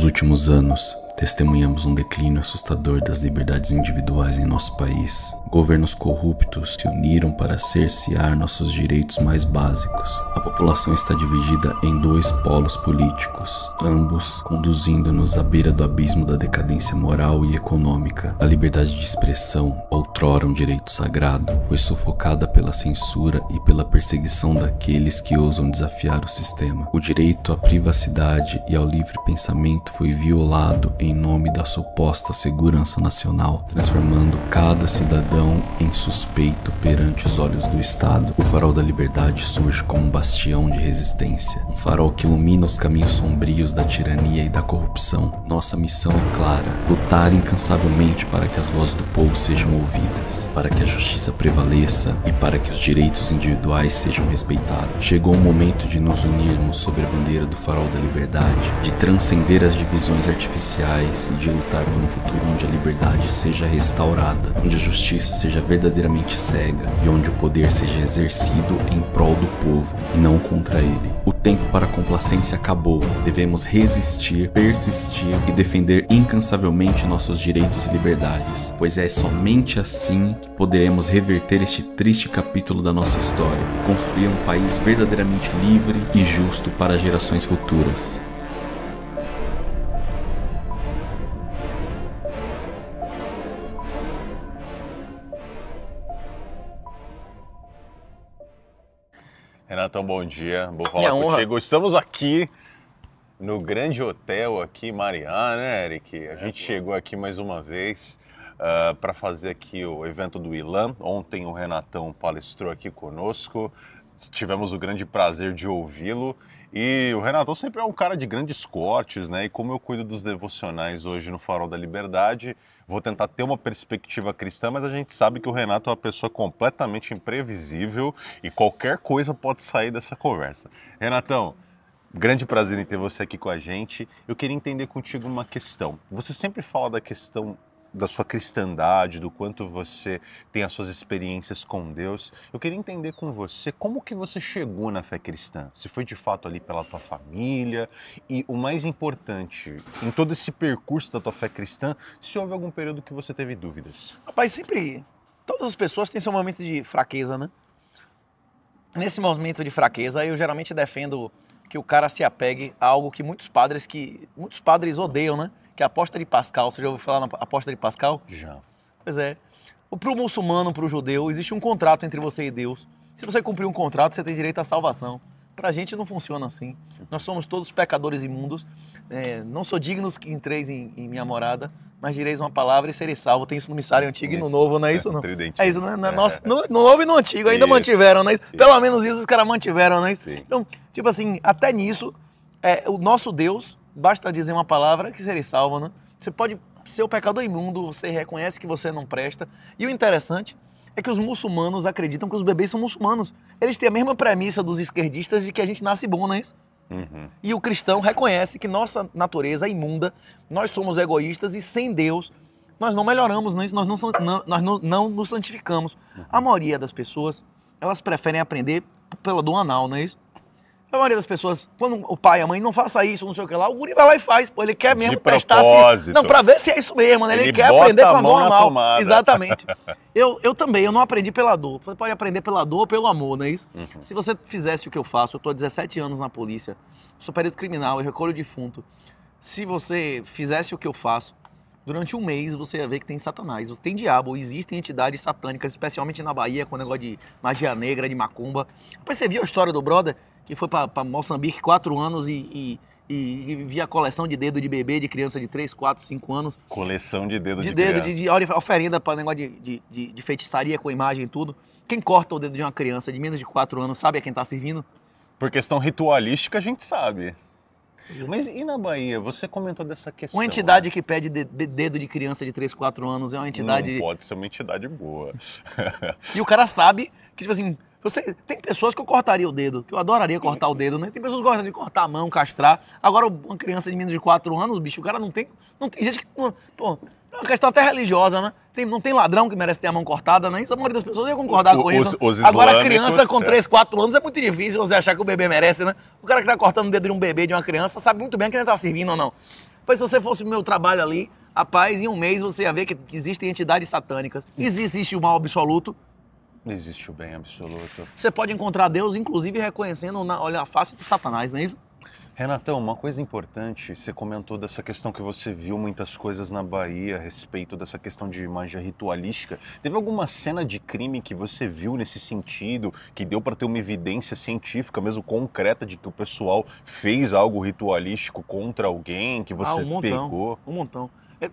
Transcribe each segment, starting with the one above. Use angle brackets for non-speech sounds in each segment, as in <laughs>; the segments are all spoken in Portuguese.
Nos últimos anos, testemunhamos um declínio assustador das liberdades individuais em nosso país. Governos corruptos se uniram para cercear nossos direitos mais básicos. A população está dividida em dois polos políticos, ambos conduzindo-nos à beira do abismo da decadência moral e econômica. A liberdade de expressão, outrora um direito sagrado, foi sufocada pela censura e pela perseguição daqueles que ousam desafiar o sistema. O direito à privacidade e ao livre pensamento foi violado em nome da suposta segurança nacional, transformando cada cidadão em suspeito perante os olhos do Estado. O Farol da Liberdade surge como um bastião de resistência, um farol que ilumina os caminhos sombrios da tirania e da corrupção. Nossa missão é clara: lutar incansavelmente para que as vozes do povo sejam ouvidas, para que a justiça prevaleça e para que os direitos individuais sejam respeitados. Chegou o momento de nos unirmos sobre a bandeira do Farol da Liberdade, de transcender as divisões artificiais e de lutar por um futuro onde a liberdade seja restaurada, onde a justiça seja verdadeiramente cega e onde o poder seja exercido em prol do povo e não contra ele. O tempo para a complacência acabou. Devemos resistir, persistir e defender incansavelmente nossos direitos e liberdades, pois é somente assim que poderemos reverter este triste capítulo da nossa história e construir um país verdadeiramente livre e justo para gerações futuras. Renatão, bom dia. Vou falar Minha contigo. Honra. Estamos aqui no grande hotel aqui Mariana, né, Eric? A gente chegou aqui mais uma vez uh, ah, para fazer aqui o evento do Ilan. Ontem o Renatão palestrou aqui conosco. Tivemos o grande prazer de ouvi-lo e o Renato sempre é um cara de grandes cortes, né? E como eu cuido dos devocionais hoje no Farol da Liberdade, vou tentar ter uma perspectiva cristã, mas a gente sabe que o Renato é uma pessoa completamente imprevisível e qualquer coisa pode sair dessa conversa. Renatão, grande prazer em ter você aqui com a gente. Eu queria entender contigo uma questão. Você sempre fala da questão da sua cristandade, do quanto você tem as suas experiências com Deus. Eu queria entender com você como que você chegou na fé cristã. Se foi de fato ali pela tua família e o mais importante, em todo esse percurso da tua fé cristã, se houve algum período que você teve dúvidas. Rapaz, sempre todas as pessoas têm seu momento de fraqueza, né? Nesse momento de fraqueza, eu geralmente defendo que o cara se apegue a algo que muitos padres que muitos padres odeiam, né? que é a aposta de Pascal. Você já ouviu falar na aposta de Pascal? Já. Pois é. Para o muçulmano, para o judeu, existe um contrato entre você e Deus. Se você cumprir um contrato, você tem direito à salvação. Para a gente não funciona assim. Nós somos todos pecadores imundos. É, não sou digno que entreis em, em, minha morada, mas direis uma palavra e serei salvo. Tem isso no missário antigo isso, e no novo, não é isso? É não. É isso, não, é, é, é. no, no, novo e no antigo. Ainda isso, mantiveram, né? Pelo menos isso os caras mantiveram, né? Então, tipo assim, até nisso, é, o nosso Deus basta dizer uma palavra que sereis salvo, né? Você pode ser o pecador imundo, você reconhece que você não presta. E o interessante é que os muçulmanos acreditam que os bebês são muçulmanos. Eles têm a mesma premissa dos esquerdistas de que a gente nasce bom, não é isso? Uhum. E o cristão reconhece que nossa natureza é imunda, nós somos egoístas e sem Deus nós não melhoramos, é nós não, não, nós não, não nos santificamos. Uhum. A maioria das pessoas, elas preferem aprender pela do anal, não é isso? A maioria das pessoas, quando o pai e a mãe não faça isso, não sei o que lá, o guri vai lá e faz, pô, ele quer mesmo de testar se, não para ver se é isso mesmo, né? Ele, ele quer aprender com a mão, na Exatamente. <laughs> eu, eu também, eu não aprendi pela dor. Você pode aprender pela dor ou pelo amor, não é isso? Uhum. Se você fizesse o que eu faço, eu tô há 17 anos na polícia, sou perito criminal, eu recolho defunto. Se você fizesse o que eu faço, Durante um mês você ia ver que tem satanás, tem diabo, existem entidades satânicas, especialmente na Bahia, com o negócio de magia negra, de macumba. Depois você viu a história do brother que foi para Moçambique quatro anos e, e e, e via coleção de dedo de bebê, de criança de 3, 4, 5 anos. Coleção de dedo de, de dedo, criança. De, de oferenda para negócio de, de, de, feitiçaria com imagem e tudo. Quem corta o dedo de uma criança de menos de quatro anos sabe a quem está servindo? Por questão ritualística, a gente sabe. Mas e na Bahia? Você comentou dessa questão. Uma né? entidade né? que pede de, dedo de criança de 3, 4 anos é uma entidade. Não pode ser uma entidade boa. <laughs> e o cara sabe que, tipo assim, você, tem pessoas que eu cortaria o dedo, que eu adoraria cortar o dedo, né? Tem pessoas que gostam de cortar a mão, castrar. Agora, uma criança de menos de 4 anos, bicho, o cara não tem. Não tem gente que. Pô, uma questão até religiosa, né? Tem, não tem ladrão que merece ter a mão cortada, né? Isso a maioria das pessoas ia concordar o, com os, isso. Os Agora, criança com 3, é. 4 anos é muito difícil você achar que o bebê merece, né? O cara que tá cortando o dedo de um bebê, de uma criança, sabe muito bem que ele tá servindo ou não. Pois se você fosse o meu trabalho ali, rapaz, em um mês você ia ver que, existem entidades satânicas. Existe o mal absoluto. Existe o bem absoluto. Você pode encontrar Deus, inclusive, reconhecendo na, olha, a face do Satanás, não é isso? Renatão, uma coisa importante, você comentou dessa questão que você viu muitas coisas na Bahia a respeito dessa questão de magia ritualística. Teve alguma cena de crime que você viu nesse sentido, que deu para ter uma evidência científica, mesmo concreta, de que o pessoal fez algo ritualístico contra alguém, que você ah, um montão, pegou? Um montão. É,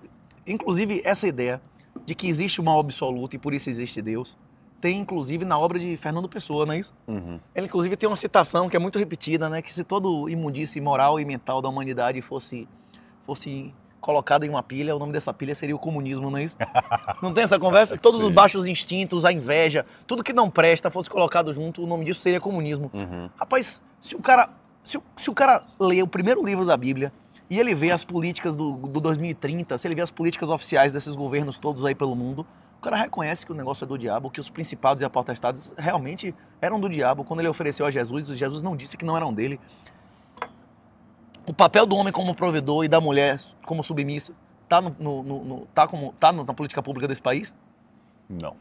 inclusive, essa ideia de que existe o mal absoluto e por isso existe Deus, tem inclusive na obra de Fernando Pessoa, não é isso? Uhum. Ele inclusive tem uma citação que é muito repetida, né? Que se todo imundície moral e mental da humanidade fosse fosse colocado em uma pilha, o nome dessa pilha seria o comunismo, não é isso? <laughs> não tem essa conversa? Que todos os baixos instintos, a inveja, tudo que não presta fosse colocado junto, o nome disso seria comunismo. Uhum. Rapaz, se o cara se o, se o cara lê o primeiro livro da Bíblia e ele vê as políticas do, do 2030, se ele vê as políticas oficiais desses governos todos aí pelo mundo, o cara reconhece que o negócio é do diabo, que os principados e apostestados realmente eram do diabo. Quando ele ofereceu a Jesus, Jesus não disse que não eram dele. O papel do homem como provedor e da mulher como submissa está no, no, no, tá como, tá na política pública desse país? Não.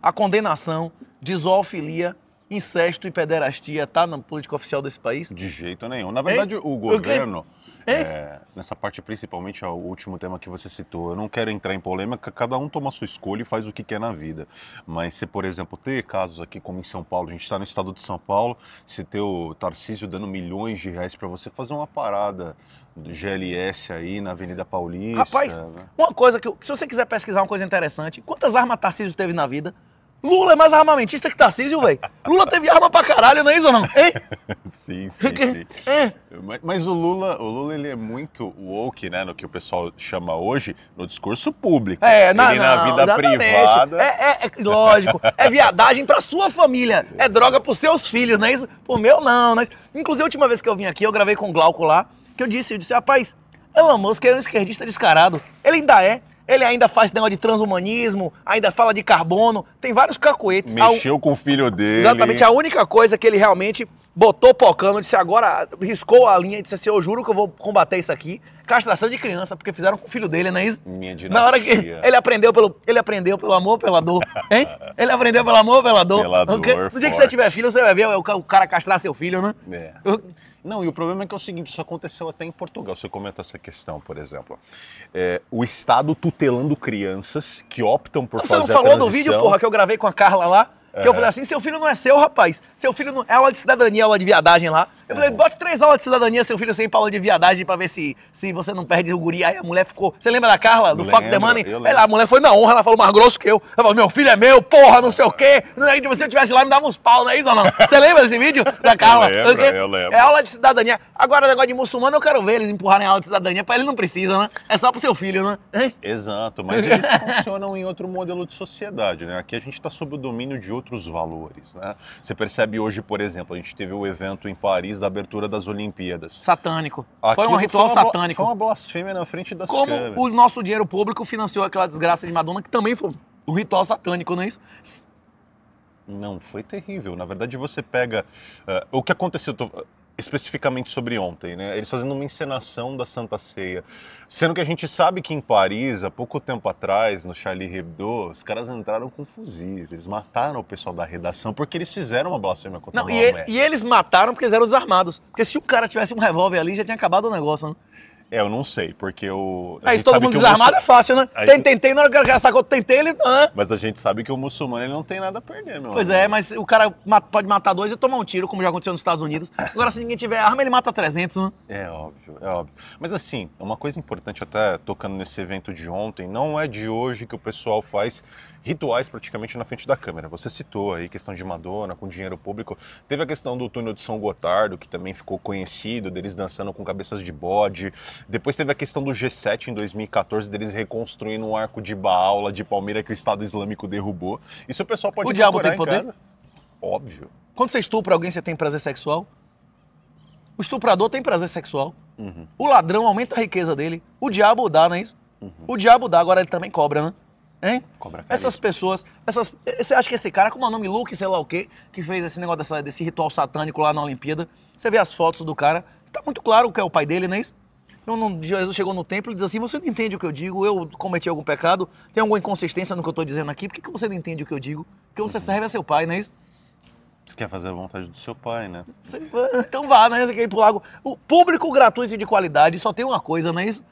A condenação, desofilia, incesto e pederastia tá na política oficial desse país? De jeito nenhum. Na verdade, Ei, o governo. É, nessa parte, principalmente, o último tema que você citou, eu não quero entrar em polêmica, cada um toma a sua escolha e faz o que quer na vida. Mas se, por exemplo, ter casos aqui como em São Paulo, a gente está no estado de São Paulo, se ter o Tarcísio dando milhões de reais para você fazer uma parada do GLS aí na Avenida Paulista. Rapaz, né? uma coisa que, se você quiser pesquisar uma coisa interessante, quantas armas Tarcísio teve na vida? Lula é mais armamentista que Tarcísio, velho. Lula teve arma pra caralho, não é isso não? Hein? <laughs> sim, sim, <laughs> é. sim. É. Mas, mas, o Lula, o Lula ele é muito woke, né, no que o pessoal chama hoje, no discurso público. É, na, ele não, na vida exatamente. privada. É, é, é, lógico. É viadagem pra sua família. É droga pros seus filhos, não é isso? Pro meu não, não é isso? Inclusive, a última vez que eu vim aqui, eu gravei com o Glauco lá, que eu disse, eu disse, rapaz, Elon Musk era é um esquerdista descarado. Ele ainda é. Ele ainda faz negócio de transhumanismo, ainda fala de carbono, tem vários cacuetes. Mexeu a... com o filho dele. Exatamente, a única coisa que ele realmente botou pocando, disse agora, riscou a linha e disse assim: eu juro que eu vou combater isso aqui. Castração de criança, porque fizeram com o filho dele, não é isso? Minha dinastia. Na hora que ele aprendeu pelo, ele aprendeu pelo amor, pela dor. Hein? Ele aprendeu pelo amor, pela dor. Pela dor no dia forte. que você tiver filho, você vai ver o cara castrar seu filho, né? É. Não, e o problema é que é o seguinte, isso aconteceu até em Portugal, você comenta essa questão, por exemplo. É, o Estado tutelando crianças que optam por não, fazer Você não falou do vídeo, porra, que eu gravei com a Carla lá? Que eu falei assim: seu filho não é seu, rapaz. Seu filho não. É aula de cidadania, aula de viadagem lá. Eu falei: bote três aulas de cidadania, seu filho sem aula de viadagem pra ver se, se você não perde o guri. Aí a mulher ficou. Você lembra da Carla, do Faco The Money? Ela, a mulher foi na honra, ela falou mais grosso que eu. Ela falou: meu filho é meu, porra, não sei o quê. É tipo, se eu tivesse lá, me dava uns pau, não é isso ou não? Você lembra desse vídeo da Carla? Eu lembro, eu lembro. É aula de cidadania. Agora, o negócio de muçulmano, eu quero ver eles empurrarem a aula de cidadania. Pra ele não precisa, né? É só pro seu filho, né? Exato, mas eles <laughs> funcionam em outro modelo de sociedade, né? Aqui a gente tá sob o domínio de outro outros valores. Né? Você percebe hoje, por exemplo, a gente teve o evento em Paris da abertura das Olimpíadas. Satânico. Aquilo foi um ritual foi satânico. Foi uma blasfêmia na frente das Como câmeras. Como o nosso dinheiro público financiou aquela desgraça de Madonna, que também foi um ritual satânico, não é isso? Não, foi terrível. Na verdade, você pega. Uh, o que aconteceu. Tô, especificamente sobre ontem, né? Eles fazendo uma encenação da Santa Ceia. Sendo que a gente sabe que em Paris, há pouco tempo atrás, no Charlie Hebdo, os caras entraram com fuzis, eles mataram o pessoal da redação porque eles fizeram uma blasfêmia contra Não, e, e, eles mataram porque eles eram desarmados. Porque se o cara tivesse um revólver ali, já tinha acabado o negócio, né? É, eu não sei, porque o. Aí todo mundo desarmado muçul... é fácil, né? Aí... Tem, tem, tem, na hora que o cara sacou, tem, ele. Ah. Mas a gente sabe que o muçulmano ele não tem nada a perder, meu Pois é, mas o cara pode matar dois e tomar um tiro, como já aconteceu nos Estados Unidos. Agora, se ninguém tiver arma, ele mata 300, né? É óbvio, é óbvio. Mas assim, uma coisa importante, até tocando nesse evento de ontem, não é de hoje que o pessoal faz rituais praticamente na frente da câmera. Você citou aí questão de Madonna com dinheiro público, teve a questão do túnel de São Gotardo, que também ficou conhecido, deles dançando com cabeças de bode. Depois teve a questão do G7 em 2014, deles reconstruindo um arco de baula de Palmeira que o Estado Islâmico derrubou. Isso o pessoal pode O diabo tem poder? Óbvio. Quando você estupra alguém, você tem prazer sexual? O estuprador tem prazer sexual. Uhum. O ladrão aumenta a riqueza dele. O diabo dá, não é isso? Uhum. O diabo dá, agora ele também cobra, né? Hein? Cobra Essas pessoas. Essas, você acha que esse cara, como é o nome Luke, sei lá o quê, que fez esse negócio dessa, desse ritual satânico lá na Olimpíada? Você vê as fotos do cara, tá muito claro que é o pai dele, não é isso? Então, não, Jesus chegou no templo e diz assim: Você não entende o que eu digo? Eu cometi algum pecado? Tem alguma inconsistência no que eu estou dizendo aqui? Por que, que você não entende o que eu digo? Porque você serve a seu pai, não é isso? Você quer fazer a vontade do seu pai, né? Então vá, né? Você quer ir pro lago. O público gratuito de qualidade só tem uma coisa, não é isso?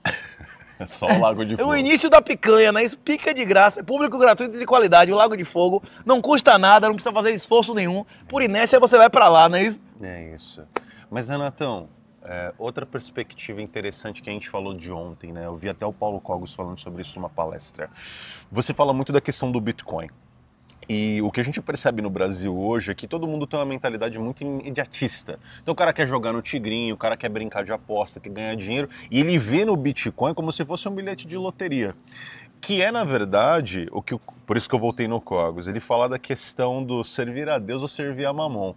É <laughs> só o Lago de Fogo. É o início da picanha, né? Isso pica de graça, é público gratuito e de qualidade. O Lago de Fogo não custa nada, não precisa fazer esforço nenhum. Por inércia você vai para lá, não é isso? É isso. Mas, Renatão, é, outra perspectiva interessante que a gente falou de ontem, né? Eu vi até o Paulo Cogos falando sobre isso numa palestra. Você fala muito da questão do Bitcoin. E o que a gente percebe no Brasil hoje é que todo mundo tem uma mentalidade muito imediatista. Então o cara quer jogar no tigrinho, o cara quer brincar de aposta, quer ganhar dinheiro, e ele vê no Bitcoin como se fosse um bilhete de loteria. Que é, na verdade, o que por isso que eu voltei no Cogos. Ele fala da questão do servir a Deus ou servir a mamon.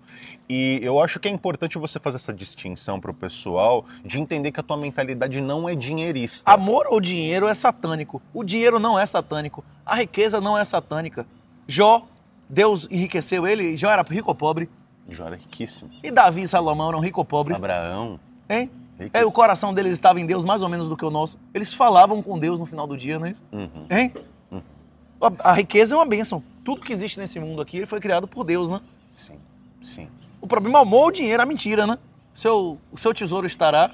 E eu acho que é importante você fazer essa distinção para o pessoal de entender que a tua mentalidade não é dinheirista. Amor ou dinheiro é satânico. O dinheiro não é satânico. A riqueza não é satânica. Jó, Deus enriqueceu ele, Jó era rico ou pobre? Jó era riquíssimo. E Davi e Salomão eram rico ou pobres? Abraão. Hein? É, o coração deles estava em Deus mais ou menos do que o nosso. Eles falavam com Deus no final do dia, não é isso? Uhum. Hein? Uhum. A, a, riqueza é uma bênção. Tudo que existe nesse mundo aqui ele foi criado por Deus, né? Sim, sim. O problema é o amor, o dinheiro, a mentira, né? Seu, o seu tesouro estará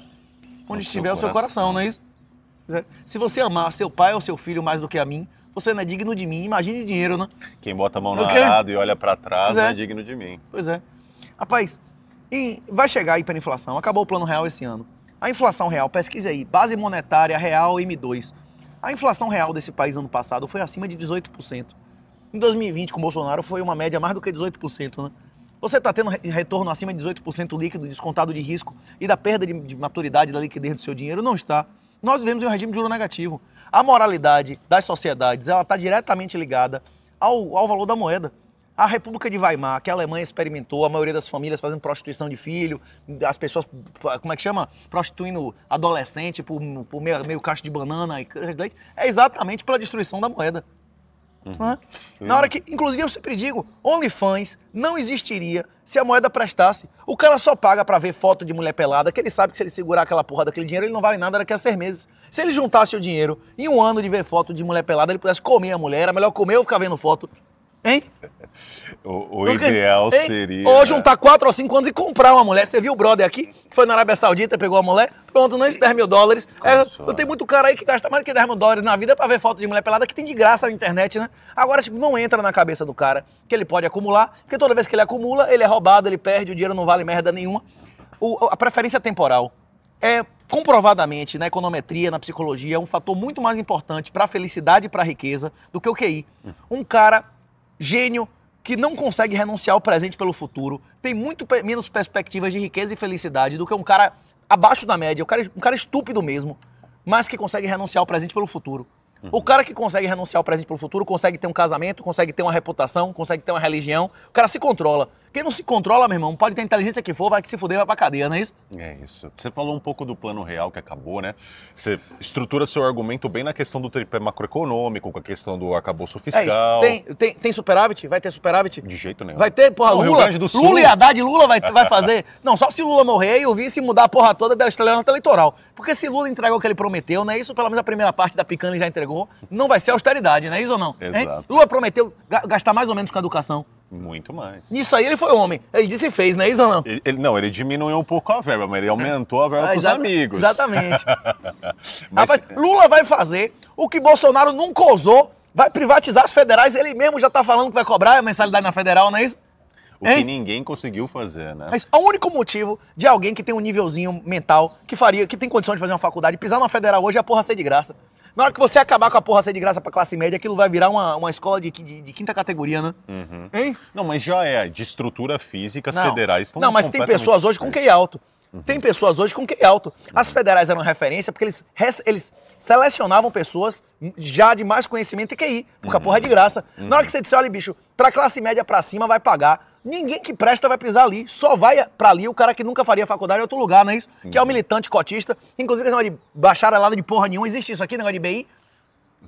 onde o estiver o seu coração, não é isso? Se você amar seu pai ou seu filho mais do que a mim, você não é digno de mim. Imagine dinheiro, né? Quem bota a mão no Porque... arado e olha para trás não é. é. digno de mim. Pois é. Rapaz, e vai chegar a hiperinflação. Acabou o plano real esse ano. A inflação real, pesquise aí, base monetária real M2. A inflação real desse país ano passado foi acima de 18%. Em 2020, com o Bolsonaro, foi uma média mais do que 18%, né? Você está tendo retorno acima de 18% líquido, descontado de risco e da perda de, maturidade da liquidez do seu dinheiro? Não está. Nós vivemos em um regime de juro negativo. A moralidade das sociedades ela está diretamente ligada ao, ao valor da moeda. A República de Weimar, que a Alemanha experimentou, a maioria das famílias fazendo prostituição de filho, as pessoas, como é que chama? Prostituindo adolescente por, por meio, meio caixa de banana e leite, é exatamente pela destruição da moeda. Uhum. É? Na hora que, inclusive, eu sempre digo, OnlyFans não existiria se a moeda prestasse. O cara só paga para ver foto de mulher pelada, que ele sabe que se ele segurar aquela porra daquele dinheiro, ele não vale nada daqui a seis meses. Se ele juntasse o dinheiro em um ano de ver foto de mulher pelada, ele pudesse comer a mulher, era melhor comer ou ficar vendo foto Hein? O, o ideal hein? seria. Ou juntar 4 ou 5 anos e comprar uma mulher. Você viu o brother aqui, que foi na Arábia Saudita, pegou a mulher, pronto, não é 10 mil dólares. É, tem muito cara aí que gasta mais do que 10 mil dólares na vida pra ver foto de mulher pelada, que tem de graça na internet, né? Agora, tipo, não entra na cabeça do cara que ele pode acumular, porque toda vez que ele acumula, ele é roubado, ele perde, o dinheiro não vale merda nenhuma. O, a preferência temporal é comprovadamente na econometria, na psicologia, é um fator muito mais importante para a felicidade e para a riqueza do que o QI. Hum. Um cara gênio que não consegue renunciar ao presente pelo futuro, tem muito menos perspectivas de riqueza e felicidade do que um cara abaixo da média, um cara, um cara estúpido mesmo, mas que consegue renunciar ao presente pelo futuro. Uhum. O cara que consegue renunciar ao presente pelo futuro consegue ter um casamento, consegue ter uma reputação, consegue ter uma religião. O cara se controla. Quem não se controla, meu irmão, pode ter inteligência que for, vai que se fuder, vai pra cadeia, não é isso? É isso. Você falou um pouco do plano real que acabou, né? Você estrutura seu argumento bem na questão do tripé macroeconômico, com a questão do acabou é fiscal. É tem, tem, tem superávit? Vai ter superávit? De jeito nenhum. Vai ter, porra, não, Lula. Rio Grande do Sul. Lula e Haddad, Lula vai, vai fazer. <laughs> não, só se Lula morrer e o vice mudar a porra toda da na eleitoral. Porque se Lula entregou o que ele prometeu, não é isso? Pelo menos a primeira parte da picanha ele já entregou. Não vai ser austeridade, não é isso ou não? Exato. Lula prometeu gastar mais ou menos com a educação. Muito mais. Nisso aí ele foi homem. Ele disse e fez, não é isso ou não? Ele, ele não, ele diminuiu um pouco a verba, mas ele aumentou a verba ah, para amigos. Exatamente. <laughs> mas... Rapaz, Lula vai fazer o que Bolsonaro nunca ousou, vai privatizar as federais. Ele mesmo já está falando que vai cobrar a mensalidade na federal, não é isso? O hein? que ninguém conseguiu fazer, né? Mas o único motivo de alguém que tem um nívelzinho mental, que faria, que tem condição de fazer uma faculdade, pisar na federal hoje é a porra ser de graça. Na hora que você acabar com a porra ser de graça pra classe média, aquilo vai virar uma, uma escola de, de, de quinta categoria, né? Uhum. Hein? Não, mas já é. De estrutura física, as federais estão Não, mas tem pessoas hoje com QI alto. Tem pessoas hoje com QI alto. As federais eram referência porque eles, eles selecionavam pessoas já de mais conhecimento e QI, porque a porra é de graça. Uhum. Na hora que você disser, olha, bicho, pra classe média pra cima vai pagar. Ninguém que presta vai pisar ali. Só vai para ali o cara que nunca faria faculdade em outro lugar, não é isso? Que é o uhum. militante cotista. Inclusive, esse negócio de bacharelado de porra nenhuma, existe isso aqui, negócio de BI?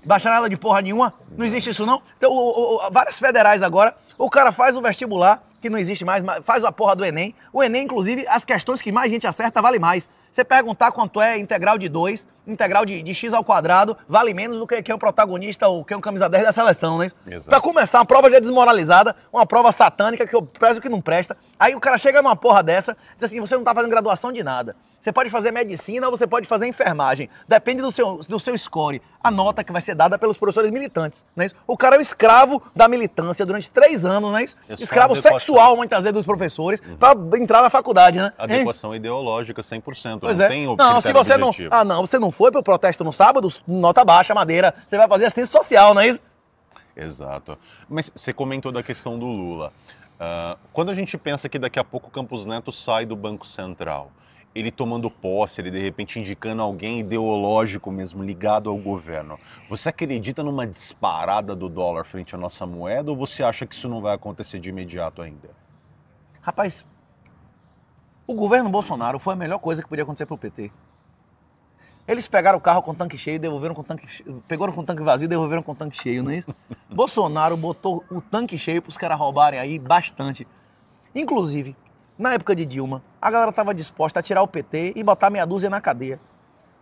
Bacharelado de porra nenhuma? Não existe isso, não? Então, o, o, várias federais agora, o cara faz o vestibular que não existe mais, faz a porra do Enem. O Enem, inclusive, as questões que mais gente acerta vale mais. Você perguntar quanto é integral de 2, integral de, de x ao quadrado vale menos do que quem é o protagonista ou quem é o camisa 10 da seleção, né? Exato. Pra começar, a prova já desmoralizada, uma prova satânica que eu prezo que não presta. Aí o cara chega numa porra dessa, diz assim, você não tá fazendo graduação de nada. Você pode fazer medicina, ou você pode fazer enfermagem. Depende do seu, do seu score. A nota que vai ser dada pelos professores militantes, não é isso? O cara é o escravo da militância durante três anos, não né? é isso? escravo sexual, muitas vezes, dos professores, uhum. pra entrar na faculdade, né? Adequação hein? ideológica, 100%. Pois não é. tem não, se você objetivo. não... Ah, não, você não foi para o protesto no sábado, nota baixa, madeira, você vai fazer assistência social, não é isso? Exato. Mas você comentou da questão do Lula. Uh, quando a gente pensa que daqui a pouco o Campos Neto sai do Banco Central, ele tomando posse, ele de repente indicando alguém ideológico mesmo, ligado ao governo. Você acredita numa disparada do dólar frente à nossa moeda ou você acha que isso não vai acontecer de imediato ainda? Rapaz, o governo Bolsonaro foi a melhor coisa que podia acontecer para o PT. Eles pegaram o carro com o tanque cheio, devolveram com o tanque cheio, pegaram com o tanque vazio, devolveram com o tanque cheio, não é isso? <laughs> Bolsonaro botou o tanque cheio para os caras roubarem aí bastante. Inclusive, na época de Dilma, a galera estava disposta a tirar o PT e botar meia dúzia na cadeia.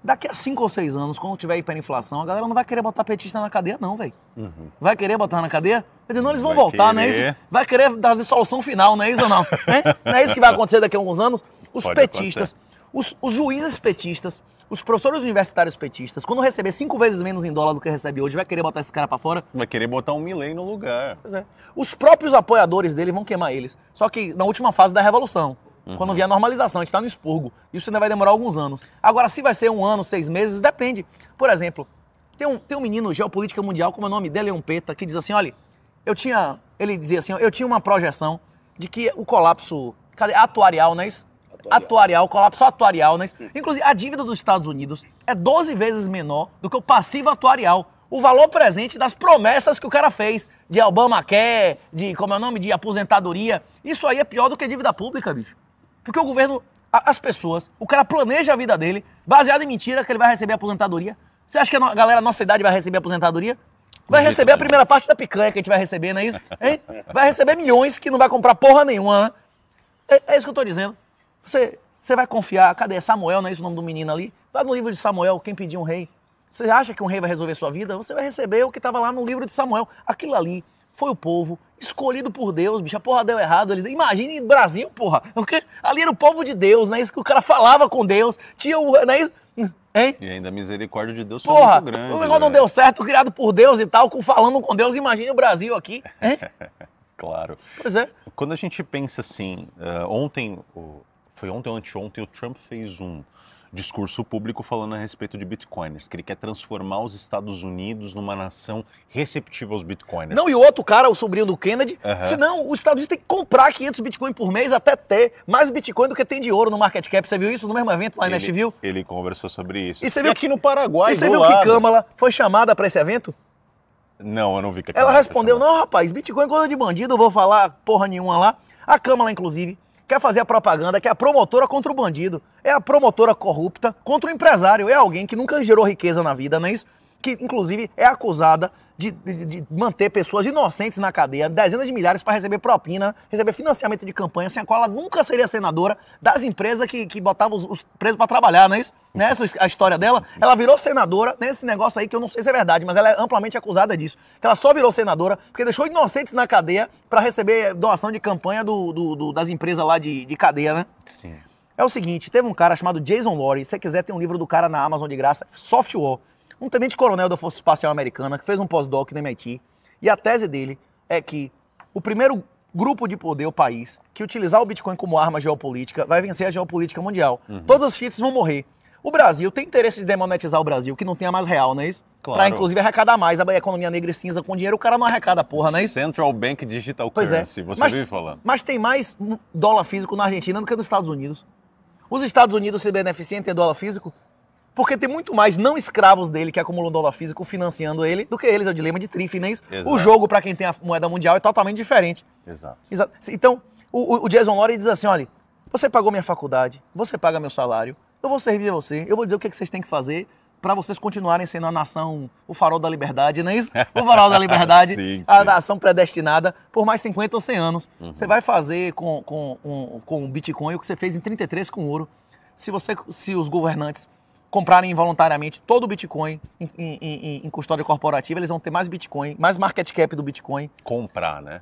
Daqui a cinco ou seis anos, quando tiver hiperinflação, a galera não vai querer botar petista na cadeia, não, velho. Uhum. Vai querer botar na cadeia? Quer dizer, não, eles vão vai voltar, né? querer. não é isso? Vai querer dar a solução final, não é isso ou não? <laughs> é? Não é isso que vai acontecer daqui a alguns anos? Os Pode petistas. Acontecer os, os juízes petistas, os professores universitários petistas, quando receber cinco vezes menos em dólar do que recebe hoje, vai querer botar esse cara para fora? Vai querer botar um milênio no lugar. Pois é. Os próprios apoiadores dele vão queimar eles. Só que na última fase da revolução. Uhum. Quando vier a normalização, a gente está no expurgo. Isso ainda vai demorar alguns anos. Agora, se vai ser um ano, seis meses, depende. Por exemplo, tem um, tem um menino geopolítica mundial, como é o nome dele, Peta que diz assim: olha, eu tinha. Ele dizia assim: eu tinha uma projeção de que o colapso atuarial, não é isso? atuarial. atuarial, colapso atuarial, né? Hum. Inclusive, a dívida dos Estados Unidos é 12 vezes menor do que o passivo atuarial. O valor presente das promessas que o cara fez de Obama quer de como é o nome, de aposentadoria. Isso aí é pior do que dívida pública, bicho. Porque o governo, a, as pessoas, o cara planeja a vida dele baseado em mentira que ele vai receber aposentadoria. Você acha que a galera da nossa idade vai receber aposentadoria? Vai receber a primeira parte da picanha que a gente vai receber, não é isso? Hein? Vai receber milhões que não vai comprar porra nenhuma, né? É, é isso que eu tô dizendo. Você, você vai confiar, cadê? Samuel, não é isso o nome do menino ali? Lá no livro de Samuel, quem pediu um rei. Você acha que um rei vai resolver sua vida? Você vai receber o que estava lá no livro de Samuel. Aquilo ali foi o povo escolhido por Deus, bicho. A porra deu errado. Ele, imagine Brasil, porra. Porque ali era o povo de Deus, né? Isso que o cara falava com Deus. Tinha o. Né? Isso, hein? E ainda a misericórdia de Deus porra, foi muito grande. O negócio não né? deu certo, criado por Deus e tal, com, falando com Deus. Imagine o Brasil aqui. Hein? <laughs> claro. Pois é. Quando a gente pensa assim, uh, ontem o foi ontem ou anteontem, o Trump fez um discurso público falando a respeito de bitcoins. que ele quer transformar os Estados Unidos numa nação receptiva aos bitcoins. Não, e outro cara, o sobrinho do Kennedy, uhum. senão os Estados Unidos têm que comprar 500 bitcoins por mês até ter mais bitcoin do que tem de ouro no market cap. Você viu isso no mesmo evento lá em Nashville? Ele conversou sobre isso. E você viu aqui no Paraguai, E você viu lado. que Câmara foi chamada para esse evento? Não, eu não vi que Ela respondeu: não, rapaz, Bitcoin é coisa de bandido, eu vou falar porra nenhuma lá. A Câmara, inclusive, quer fazer a propaganda que é a promotora contra o bandido, é a promotora corrupta contra o empresário, é alguém que nunca gerou riqueza na vida, não é isso? que inclusive é acusada de, de, de, manter pessoas inocentes na cadeia, dezenas de milhares para receber propina, receber financiamento de campanha, sem a qual ela nunca seria senadora das empresas que, que botavam os, os presos para trabalhar, não é isso? Nessa né, a história dela, ela virou senadora nesse negócio aí que eu não sei se é verdade, mas ela é amplamente acusada disso. Que ela só virou senadora porque deixou inocentes na cadeia para receber doação de campanha do, do, do, das empresas lá de, de cadeia, né? Sim. É o seguinte, teve um cara chamado Jason Laurie, se você quiser tem um livro do cara na Amazon de graça, Software um tenente-coronel da Força Espacial Americana que fez um pós-doc no MIT. E a tese dele é que o primeiro grupo de poder, o país, que utilizar o Bitcoin como arma geopolítica, vai vencer a geopolítica mundial. Uhum. Todas as FITs vão morrer. O Brasil tem interesse de demonetizar o Brasil, que não tenha mais real, não é isso? Claro. Pra, inclusive, arrecadar mais. A economia negra e cinza com dinheiro, o cara não arrecada porra, não é isso? Central Bank Digital pois é. Currency, é. você mas, vive falando. Mas tem mais dólar físico na Argentina do que nos Estados Unidos. Os Estados Unidos se beneficiam em ter dólar físico porque tem muito mais não escravos dele que acumulam dólar físico financiando ele do que eles. É o dilema de Triffin, né? O jogo, para quem tem a moeda mundial, é totalmente diferente. Exato. Exato. Então, o, o Jason Lore diz assim: olha, você pagou minha faculdade, você paga meu salário, eu vou servir a você, eu vou dizer o que, é que vocês têm que fazer para vocês continuarem sendo a nação, o farol da liberdade, não é isso? O farol da liberdade, sim, <laughs> sim. a nação predestinada por mais 50 ou 100 anos. Uhum. Você vai fazer com, com, um, com o Bitcoin o que você fez em 33 com ouro. Se, você, se os governantes comprarem involuntariamente todo o Bitcoin em, em, em, em, custódia corporativa, eles vão ter mais Bitcoin, mais market cap do Bitcoin. Comprar, né?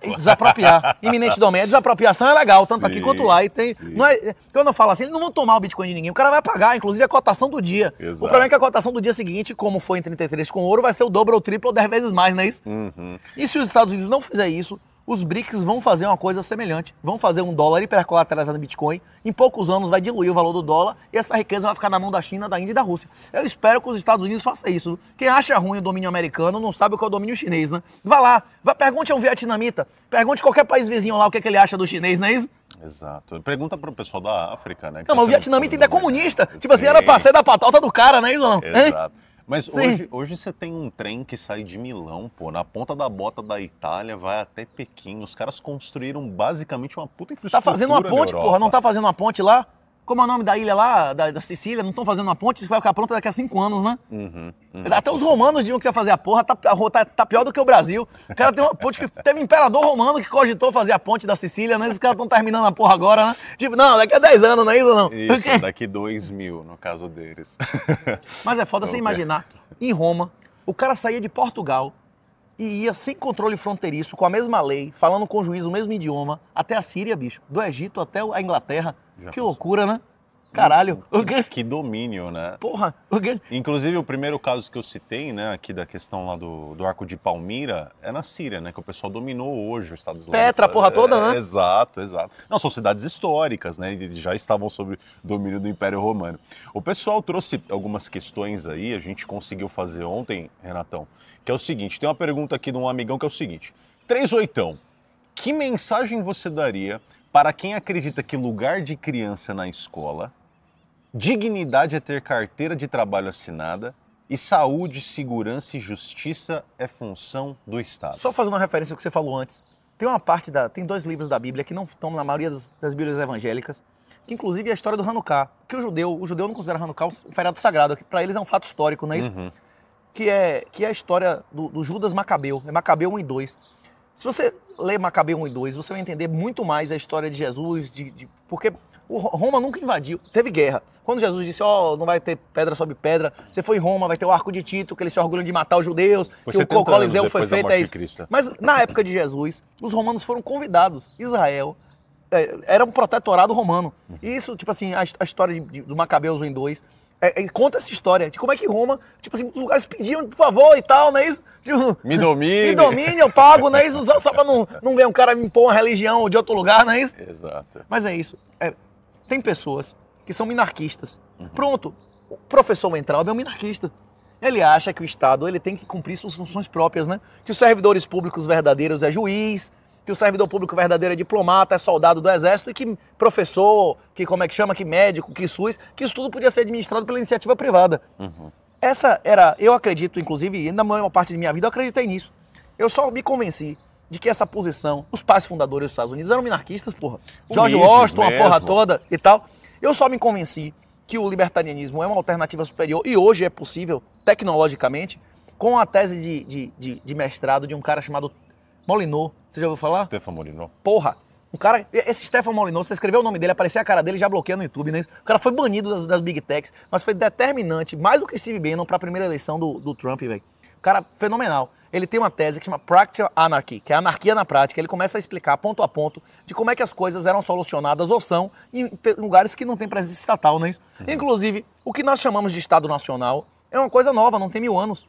E desapropriar. Iminente <laughs> domínio. Desapropriação é legal, tanto sim, aqui quanto lá. E tem, não é, quando eu falo assim, eles não vão tomar o Bitcoin de ninguém. O cara vai pagar, inclusive, a cotação do dia. Exato. O problema é que a cotação do dia seguinte, como foi em 33 com ouro, vai ser o dobro ou o triplo ou 10 vezes mais, não é isso? Uhum. E se os Estados Unidos não fizer isso, os BRICS vão fazer uma coisa semelhante, vão fazer um dólar hipercolateralizado em Bitcoin, em poucos anos vai diluir o valor do dólar e essa riqueza vai ficar na mão da China, da Índia e da Rússia. Eu espero que os Estados Unidos façam isso. Quem acha ruim o domínio americano não sabe o que é o domínio chinês, né? Vá lá, vá, pergunte a um vietnamita, pergunte qualquer país vizinho lá o que, é que ele acha do chinês, não é isso? Exato. Pergunta para o pessoal da África, né? Não, mas o tá vietnamita ainda é comunista. Tipo assim, era pra ser da patota do cara, né, não? É Exato. Hein? Mas hoje, hoje você tem um trem que sai de Milão, pô, na ponta da bota da Itália, vai até Pequim. Os caras construíram basicamente uma puta infraestrutura. Tá fazendo uma ponte, porra, não tá fazendo uma ponte lá? Como é o nome da ilha lá, da, da Sicília? Não estão fazendo uma ponte, isso vai ficar pronto daqui a cinco anos, né? Uhum, uhum. Até os romanos diziam que ia fazer a porra, tá, tá, tá, pior do que o Brasil. O cara tem uma ponte que teve um imperador romano que cogitou fazer a ponte da Sicília, né? Os caras estão terminando a porra agora, né? Tipo, não, daqui a dez anos, não é isso não? Isso, daqui dois mil, no caso deles. <laughs> Mas é foda você imaginar, em Roma, o cara saía de Portugal, e ia sem controle fronteiriço, com a mesma lei, falando com o juiz o mesmo idioma, até a Síria, bicho, do Egito até a Inglaterra. Já que loucura, né? Caralho. Hum, que, que, domínio, né? Porra. Inclusive, o primeiro caso que eu citei, né, aqui da questão lá do, do Arco de Palmira, é na Síria, né, que o pessoal dominou hoje os Estados Unidos. Petra, porra é, toda, é, né? Exato, exato. Não, são cidades históricas, né, e já estavam sob domínio do Império Romano. O pessoal trouxe algumas questões aí, a gente conseguiu fazer ontem, Renatão, que é o seguinte, tem uma pergunta aqui de um amigão que é o seguinte, três oitão, que mensagem você daria para quem acredita que lugar de criança na escola, dignidade é ter carteira de trabalho assinada e saúde, segurança e justiça é função do Estado. Só fazendo uma referência ao que você falou antes. Tem uma parte da. Tem dois livros da Bíblia que não estão na maioria das, das Bíblias evangélicas, que inclusive é a história do Hanukkah, que o judeu, o judeu não considera Hanukkah um feriado sagrado, que para eles é um fato histórico, não é isso? Uhum. Que, é, que é a história do, do Judas Macabeu, é Macabeu 1 e 2 se você ler Macabeu 1 e 2, você vai entender muito mais a história de Jesus, de, de porque Roma nunca invadiu, teve guerra. Quando Jesus disse, ó, oh, não vai ter pedra sobre pedra, você foi em Roma, vai ter o Arco de Tito, que eles se orgulham de matar os judeus, foi que o Coliseu foi feito, é isso. Né? Mas na época de Jesus, os romanos foram convidados. Israel é, era um protetorado romano. E isso, tipo assim, a, a história de, de, do Macabeus 1 e 2 é, é, conta essa história de como é que Roma, tipo assim, os lugares pediam, por favor e tal, não é isso? Tipo, me domine. <laughs> Me domine, eu pago, não é isso? Só, para pra não, não ganhar um cara me impor uma religião de outro lugar, não é isso? Exato. Mas é isso. É, tem pessoas que são minarquistas. Uhum. Pronto, o professor Mentraldo é um minarquista. Ele acha que o Estado ele tem que cumprir suas funções próprias, né? Que os servidores públicos verdadeiros é juiz, que o servidor público verdadeiro é diplomata, é soldado do exército e que professor, que como é que chama, que médico, que SUS, que isso tudo podia ser administrado pela iniciativa privada. Uhum. Essa era, eu acredito, inclusive, na maior parte de minha vida eu acreditei nisso. Eu só me convenci de que essa posição, os pais fundadores dos Estados Unidos eram minarquistas, porra. O George mesmo, Washington, mesmo. a porra toda e tal. Eu só me convenci que o libertarianismo é uma alternativa superior e hoje é possível, tecnologicamente, com a tese de, de, de, de mestrado de um cara chamado Molinô. Você já ouviu falar? Stefan Molinô. Porra, o cara, esse Stefan Molinô, você escreveu o nome dele, aparecia a cara dele, já bloqueia no YouTube, né? O cara foi banido das, das Big Techs, mas foi determinante, mais do que Steve Bannon, para a primeira eleição do, do Trump, velho. cara, fenomenal. Ele tem uma tese que chama Practical Anarchy, que é anarquia na prática. Ele começa a explicar ponto a ponto de como é que as coisas eram solucionadas ou são em lugares que não tem presença estatal, né? Uhum. Inclusive, o que nós chamamos de Estado Nacional é uma coisa nova, não tem mil anos.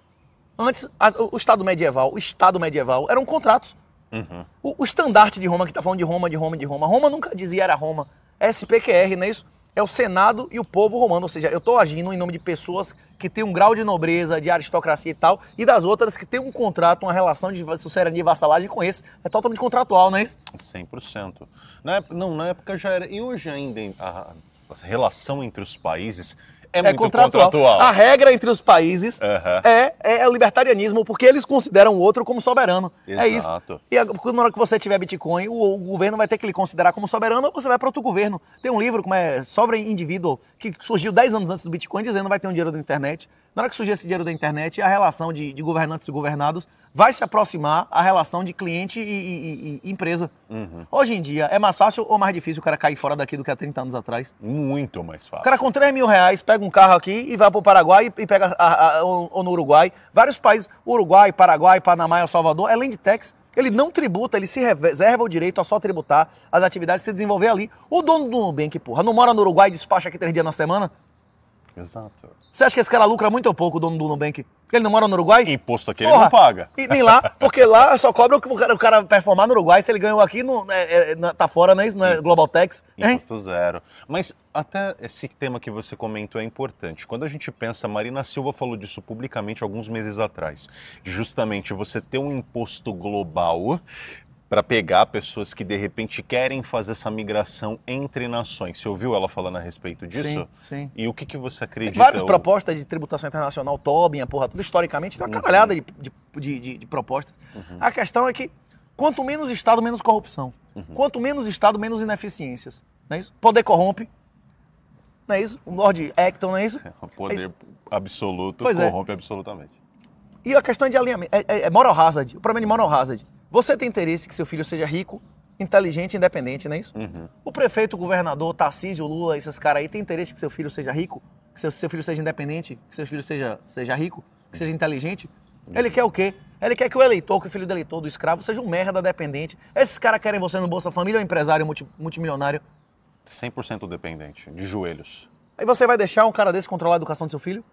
Antes, a, o Estado medieval, o Estado medieval eram contratos. Uhum. O, o estandarte de Roma, que está falando de Roma, de Roma, de Roma. Roma nunca dizia era Roma. É SPQR, não é isso? É o Senado e o povo romano. Ou seja, eu estou agindo em nome de pessoas que têm um grau de nobreza, de aristocracia e tal, e das outras que têm um contrato, uma relação de sucerania e vassalagem com esse. É totalmente contratual, não é isso? 100%. Na época, não, na época já era. E hoje ainda a relação entre os países é, é contratual. contratual. A regra entre os países uhum. é, é o é libertarianismo, porque eles consideram o outro como soberano. Exato. É isso. E a, na hora que você tiver Bitcoin, o, o, governo vai ter que lhe considerar como soberano ou você vai para outro governo. Tem um livro como é Sovereign Individual, que surgiu 10 anos antes do Bitcoin, dizendo vai ter um dinheiro da internet. Na hora que surgir esse dinheiro da internet, a relação de, de governantes e governados vai se aproximar à relação de cliente e, e, e empresa. Uhum. Hoje em dia, é mais fácil ou mais difícil o cara cair fora daqui do que há 30 anos atrás? Muito mais fácil. O cara com 3 mil reais pega pega um carro aqui e vai para o Paraguai e pega a, a, ou no Uruguai. Vários países, Uruguai, Paraguai, Panamá, El Salvador, além de Tex, ele não tributa, ele se reserva o direito a só tributar as atividades que se desenvolver ali. O dono do Nubank, porra, não mora no Uruguai e despacha aqui três dias na semana? Exato. Você acha que esse cara lucra muito ou pouco, o dono do Nubank? Porque ele não mora no Uruguai? Imposto aqui Porra, ele não paga. E nem lá, porque lá só cobra o o cara, performar no Uruguai. Se ele ganhou aqui, é, é, tá fora, né? Isso não é Imposto zero. Mas até esse tema que você comentou é importante. Quando a gente pensa, Marina Silva falou disso publicamente alguns meses atrás. Justamente você ter um imposto global para pegar pessoas que de repente querem fazer essa migração entre nações. Você ouviu ela falando a respeito disso? Sim, sim. E o que, que você acredita? Tem várias ou... propostas de tributação internacional, Tobin, a porra, tudo historicamente, tem uma uhum. caralhada de, de, de, de propostas. Uhum. A questão é que quanto menos Estado, menos corrupção. Uhum. Quanto menos Estado, menos ineficiências. Não é isso? Poder corrompe. Não é isso? O Lord Acton, não é isso? É, poder é isso? absoluto pois é. corrompe é. absolutamente. E a questão é de alinhamento. É, é, é moral hazard. O problema de moral hazard. Você tem interesse que seu filho seja rico, inteligente e independente, não é isso? Uhum. O prefeito, o governador, o Tarcísio, o Lula, esses caras aí, tem interesse que seu filho seja rico, que seu, seu filho seja independente, que seu filho seja, seja rico, que seja inteligente? Uhum. Ele quer o quê? Ele quer que o eleitor, que o filho do eleitor, do escravo, seja um merda dependente. Esses caras querem você no Bolsa Família ou é empresário multi, multimilionário? 100% dependente, de joelhos. Aí você vai deixar um cara desse controlar a educação do seu filho?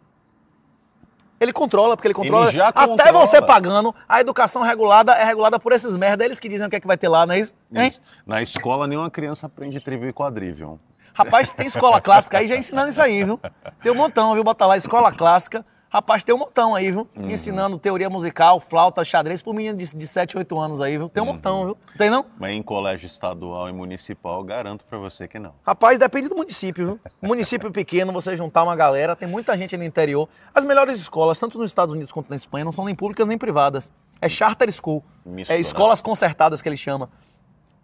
Ele controla, porque ele controla. Ele até controla. você pagando, a educação regulada é regulada por esses merda, eles que dizem o que é que vai ter lá, não é isso? Hein? Na escola nenhuma criança aprende trivio e quadrivium. Rapaz, tem escola clássica aí já ensinando isso aí, viu? Tem um montão, viu? Bota lá escola clássica, Rapaz, tem um montão aí, viu? Uhum. Ensinando teoria musical, flauta, xadrez por menino de, de 7, 8 anos aí, viu? Tem um uhum. montão, viu? Tem não? Mas em colégio estadual e municipal, garanto para você que não. Rapaz, depende do município, viu? <laughs> município pequeno, você juntar uma galera, tem muita gente no interior. As melhores escolas, tanto nos Estados Unidos quanto na Espanha, não são nem públicas nem privadas. É charter school. É Misturado. É escolas consertadas que ele chama.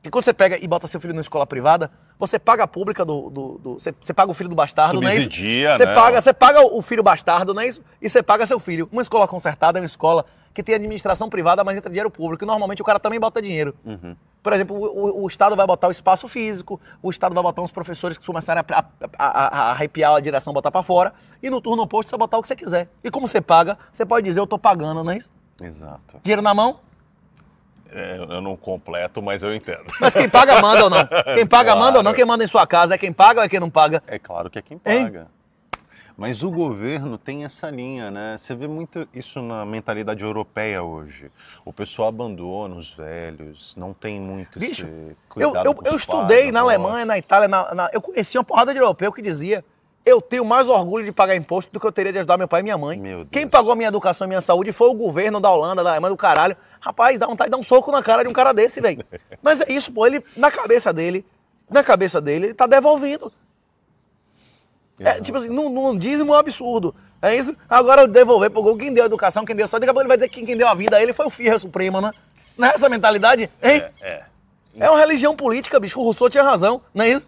Porque quando você pega e bota seu filho numa escola privada, você paga a pública do. do, do você, você, paga o filho do bastardo, não é isso? Você, né? paga, você paga o filho bastardo, não é isso? E você paga seu filho. Uma escola consertada é uma escola que tem administração privada, mas entra dinheiro público. E normalmente o cara também bota dinheiro. Uhum. Por exemplo, o, o, Estado vai botar o espaço físico, o Estado vai botar uns professores que começarem a, a, a, a arrepiar a direção, botar para fora, e no turno oposto você vai botar o que você quiser. E como você paga, você pode dizer, eu tô pagando, não é isso? Exato. Dinheiro na mão, é, eu não completo, mas eu entendo. Mas quem paga manda ou não. <laughs> Quem paga claro. manda ou não, quem manda em sua casa é quem paga ou é quem não paga? É claro que é quem paga. Hein? Mas o governo tem essa linha, né? Você vê muito isso na mentalidade europeia hoje. O pessoal abandona os velhos, não tem muito Bicho, esse cuidado Eu, eu, eu estudei pais, na Alemanha, na Itália, na, na, eu conheci uma porrada de europeu que dizia eu tenho mais orgulho de pagar imposto do que eu teria de ajudar meu pai e minha mãe. Quem pagou a minha educação e minha saúde foi o governo da Holanda, da Alemanha, do caralho. Rapaz, dá vontade de dar um soco na cara de um cara desse, velho. <laughs> Mas é isso, pô. Ele, na cabeça dele, na cabeça dele, ele tá devolvendo. É, tipo assim, num, num dízimo é um absurdo. É isso? Agora devolver pro gol. Quem deu a educação, quem deu a saúde, daqui a pouco ele vai dizer que quem deu a vida a ele foi o Firra Suprema, né? Nessa é mentalidade? Hein? É, é. é uma religião política, bicho. O Rousseau tinha razão, não é isso?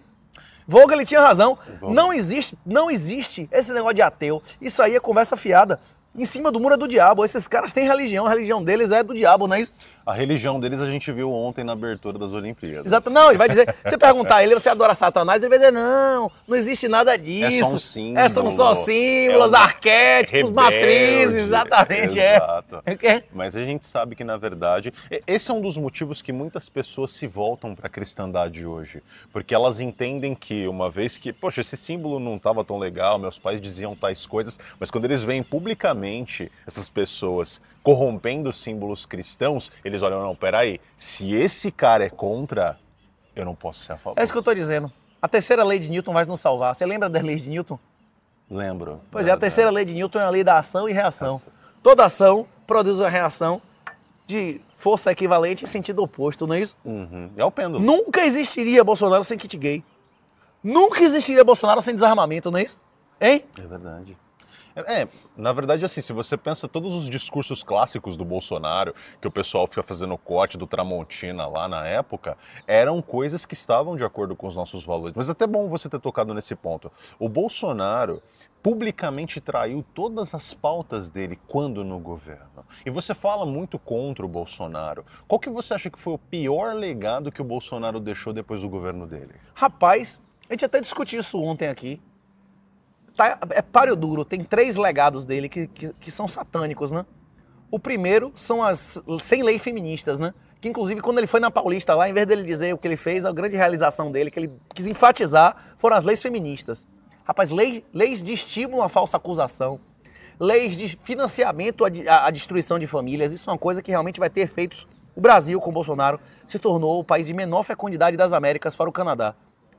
Vogel ele tinha razão. Não existe, não existe esse negócio de ateu. Isso aí é conversa fiada. Em cima do muro é do diabo. Esses caras têm religião, a religião deles é do diabo, não é isso? a religião deles a gente viu ontem na abertura das Olimpíadas. Exato. Não, ele vai dizer, se perguntar a ele, você adora Satanás? Ele vai dizer, não, não existe nada é disso. É só um símbolo. É, são só símbolos, é um... arquétipos, Rebelde, matrizes, exatamente, é. exato. é. Okay. Mas a gente sabe que, na verdade, esse é um dos motivos que muitas pessoas se voltam para a cristandade hoje. Porque elas entendem que, uma vez que, poxa, esse símbolo não estava tão legal, meus pais diziam tais coisas, mas quando eles veem publicamente essas pessoas corrompendo símbolos cristãos, eles olham, não, peraí, se esse cara é contra, eu não posso ser a favor. É isso que eu estou dizendo. A terceira lei de Newton vai nos salvar. Você lembra das leis de Newton? Lembro. Pois é, a terceira lei de Newton é a lei da ação e reação. Toda ação produz uma reação de força equivalente em sentido oposto, não é isso? Uhum. É o pêndulo. Nunca existiria Bolsonaro sem kit gay. Nunca existiria Bolsonaro sem desarmamento, não é isso? Hein? É verdade. É, na verdade, assim, se você pensa todos os discursos clássicos do Bolsonaro, que o pessoal fica fazendo o corte do Tramontina lá na época, eram coisas que estavam de acordo com os nossos valores. Mas é até bom você ter tocado nesse ponto. O Bolsonaro publicamente traiu todas as pautas dele quando no governo. E você fala muito contra o Bolsonaro. Qual que você acha que foi o pior legado que o Bolsonaro deixou depois do governo dele? Rapaz, a gente até discutiu isso ontem aqui tá, é páreo duro, tem três legados dele que, que, que são satânicos, né? O primeiro são as sem lei feministas, né? Que inclusive quando ele foi na Paulista lá, em vez dele dizer o que ele fez, a grande realização dele, que ele quis enfatizar, foram as leis feministas. Rapaz, leis, leis de estímulo à falsa acusação, leis de financiamento à, à destruição de famílias, isso é uma coisa que realmente vai ter efeitos. O Brasil, com Bolsonaro, se tornou o país de menor fecundidade das Américas para o Canadá.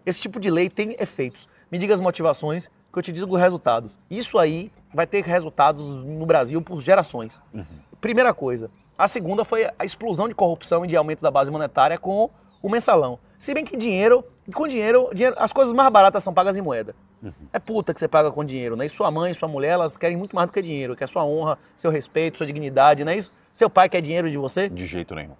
Esse tipo de lei tem efeitos. Me diga as motivações que eu te digo resultados. Isso aí vai ter resultados no Brasil por gerações. Uhum. Primeira coisa. A segunda foi a explosão de corrupção e de aumento da base monetária com o mensalão. Se bem que dinheiro, com dinheiro, dinheiro as coisas mais baratas são pagas em moeda. Uhum. É puta que você paga com dinheiro, né? E sua mãe, sua mulher, elas querem muito mais do que dinheiro, quer é sua honra, seu respeito, sua dignidade, não é isso? Seu pai quer dinheiro de você? De jeito nenhum.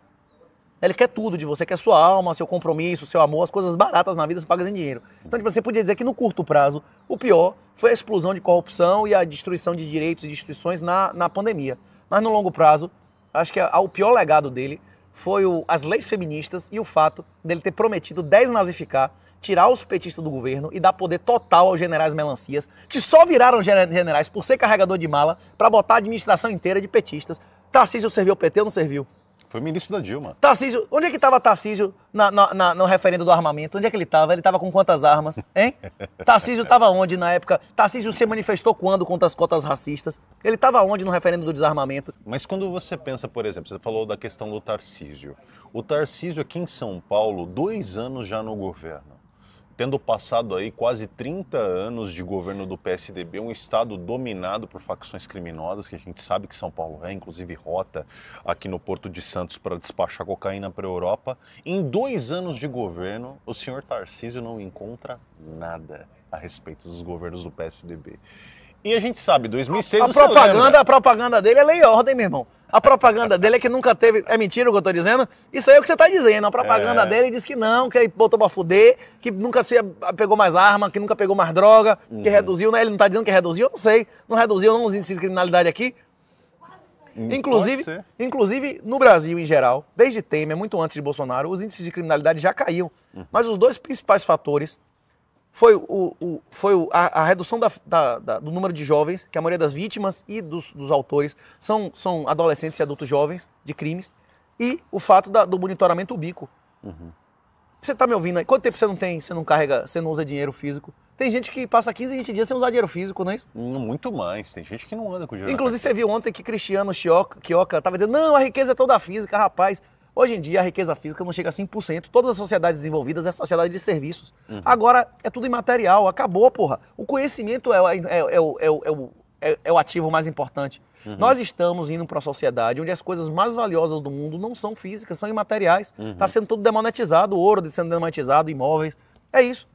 Ele quer tudo de você, quer sua alma, seu compromisso, seu amor, as coisas baratas na vida você paga em dinheiro. Então, tipo, você podia dizer que no curto prazo, o pior foi a explosão de corrupção e a destruição de direitos e de instituições na, na pandemia. Mas no longo prazo, acho que a, a, o pior legado dele foi o, as leis feministas e o fato dele ter prometido desnazificar tirar os petistas do governo e dar poder total aos generais melancias, que só viraram generais por ser carregador de mala, para botar a administração inteira de petistas. Tarcísio serviu o PT ou não serviu? Foi ministro da Dilma. Tarcísio, onde é que estava Tarcísio na, na, na, no referendo do armamento? Onde é que ele estava? Ele estava com quantas armas? Hein? <laughs> Tarcísio estava onde na época? Tarcísio se manifestou quando contra as cotas racistas? Ele estava onde no referendo do desarmamento? Mas quando você pensa, por exemplo, você falou da questão do Tarcísio. O Tarcísio aqui em São Paulo, dois anos já no governo tendo passado aí quase 30 anos de governo do PSDB, um estado dominado por facções criminosas, que a gente sabe que São Paulo é, inclusive rota aqui no Porto de Santos para despachar cocaína para a Europa. Em dois anos de governo, o senhor Tarcísio não encontra nada a respeito dos governos do PSDB. E a gente sabe, 2006 a, a propaganda, lembra. a propaganda dele é lei e ordem, meu irmão. A propaganda dele é que nunca teve. É mentira o que eu estou dizendo? Isso aí é o que você está dizendo. A propaganda é. dele diz que não, que botou para fuder, que nunca se pegou mais arma, que nunca pegou mais droga, uhum. que reduziu, né? Ele não está dizendo que reduziu, eu não sei. Não reduziu, não os índices de criminalidade aqui. Hum, inclusive, inclusive, no Brasil em geral, desde Temer, muito antes de Bolsonaro, os índices de criminalidade já caíam. Uhum. Mas os dois principais fatores foi, o, o foi o, a, a, redução da, da, da, do número de jovens, que a maioria das vítimas e dos, dos autores são, são adolescentes e adultos jovens de crimes, e o fato da, do monitoramento ubico. Uhum. Você está me ouvindo aí? Quanto tempo você não tem, você não carrega, você não usa dinheiro físico? Tem gente que passa 15, 20 dias sem usar dinheiro físico, não é isso? Hum, muito mais, tem gente que não anda com dinheiro. Inclusive, você viu ontem que Cristiano Chioca estava dizendo, não, a riqueza é toda física, rapaz. Hoje em dia, a riqueza física não chega a 5%. Todas as sociedades desenvolvidas é sociedade de serviços. Uhum. Agora, é tudo imaterial, acabou, porra. O conhecimento é, é, é, é, o, é, é, é, é o ativo mais importante. Uhum. Nós estamos indo para uma sociedade onde as coisas mais valiosas do mundo não são físicas, são imateriais. Está uhum. Tá sendo tudo demonetizado, ouro sendo demonetizado, imóveis. É isso.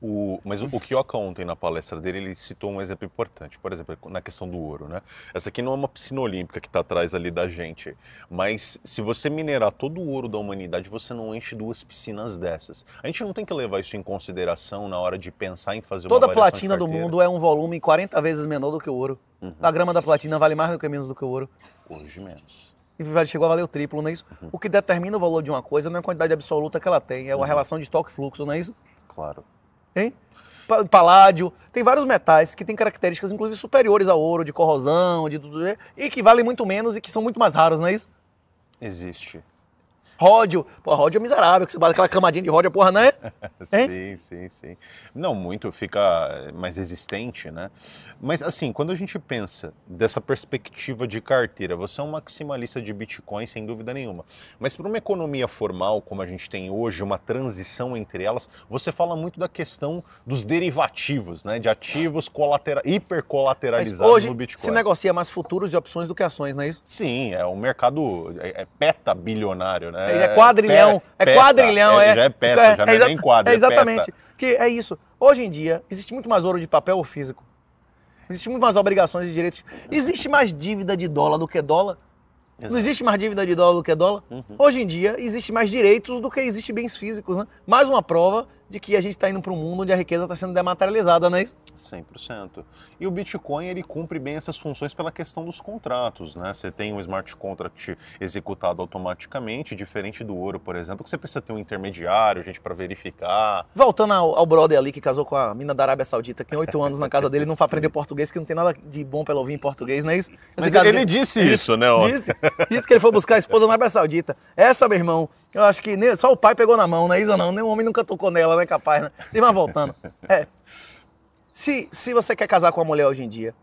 O, mas o, o ontem na palestra dele, ele citou um exemplo importante, por exemplo, na questão do ouro, né? Essa aqui não é uma piscina olímpica que está atrás ali da gente, mas se você minerar todo o ouro da humanidade, você não enche duas piscinas dessas. A gente não tem que levar isso em consideração na hora de pensar em fazer Toda uma Toda platina do mundo é um volume 40 vezes menor do que o ouro. Uhum. A grama da platina vale mais do que menos do que o ouro. Hoje menos e chegou a valer o triplo, não é isso? Uhum. O que determina o valor de uma coisa não é a quantidade absoluta que ela tem, é a uhum. relação de toque-fluxo, não é isso? Claro. Hein? Paládio, tem vários metais que têm características, inclusive, superiores ao ouro, de corrosão, de tudo, e que valem muito menos e que são muito mais raros, não é isso? Existe. Ródio. Pô, ródio é miserável, que você bate aquela camadinha de ródio, porra, é? <laughs> sim, sim, sim. Não, muito fica mais resistente, né? Mas assim, quando a gente pensa dessa perspectiva de carteira, você é um maximalista de Bitcoin, sem dúvida nenhuma. Mas para uma economia formal, como a gente tem hoje, uma transição entre elas, você fala muito da questão dos derivativos, né? De ativos colatera... hipercolateralizados hoje, no Bitcoin. Se negocia mais futuros e opções do que ações, não é isso? Sim, é um mercado é, é peta bilionário, né? É, é quadrilhão. é, é quadrilhão, é. Já é perto, é, já não é nem quadro. É exatamente. Perta. Porque é isso. Hoje em dia, existe muito mais ouro de papel ou físico. Existe muito mais obrigações e direitos. Existe mais dívida de dólar do que dólar. Exato. Não existe mais dívida de dólar do que dólar. Uhum. Hoje em dia, existe mais direitos do que existe bens físicos. Né? Mais uma prova de que a gente está indo para um mundo onde a riqueza está sendo dematerializada, não é isso? 100%. E o Bitcoin ele cumpre bem essas funções pela questão dos contratos, né? Você tem um smart contract executado automaticamente, diferente do ouro, por exemplo, que você precisa ter um intermediário, gente para verificar. Voltando ao, ao, brother ali que casou com a mina da Arábia Saudita, que tem oito anos na casa dele não vai aprender <laughs> português, que não tem nada de bom para ouvir em português, não é isso? Esse Mas ele, dele... disse ele isso, né? Disse, disse que ele foi buscar a esposa na Arábia Saudita. Essa, meu irmão, eu acho que nem, só o pai pegou na mão, é Isa não, nenhum homem nunca tocou nela, né? é capaz, né? Você vai voltando. <laughs> É. Se, se você quer casar com uma mulher hoje em dia,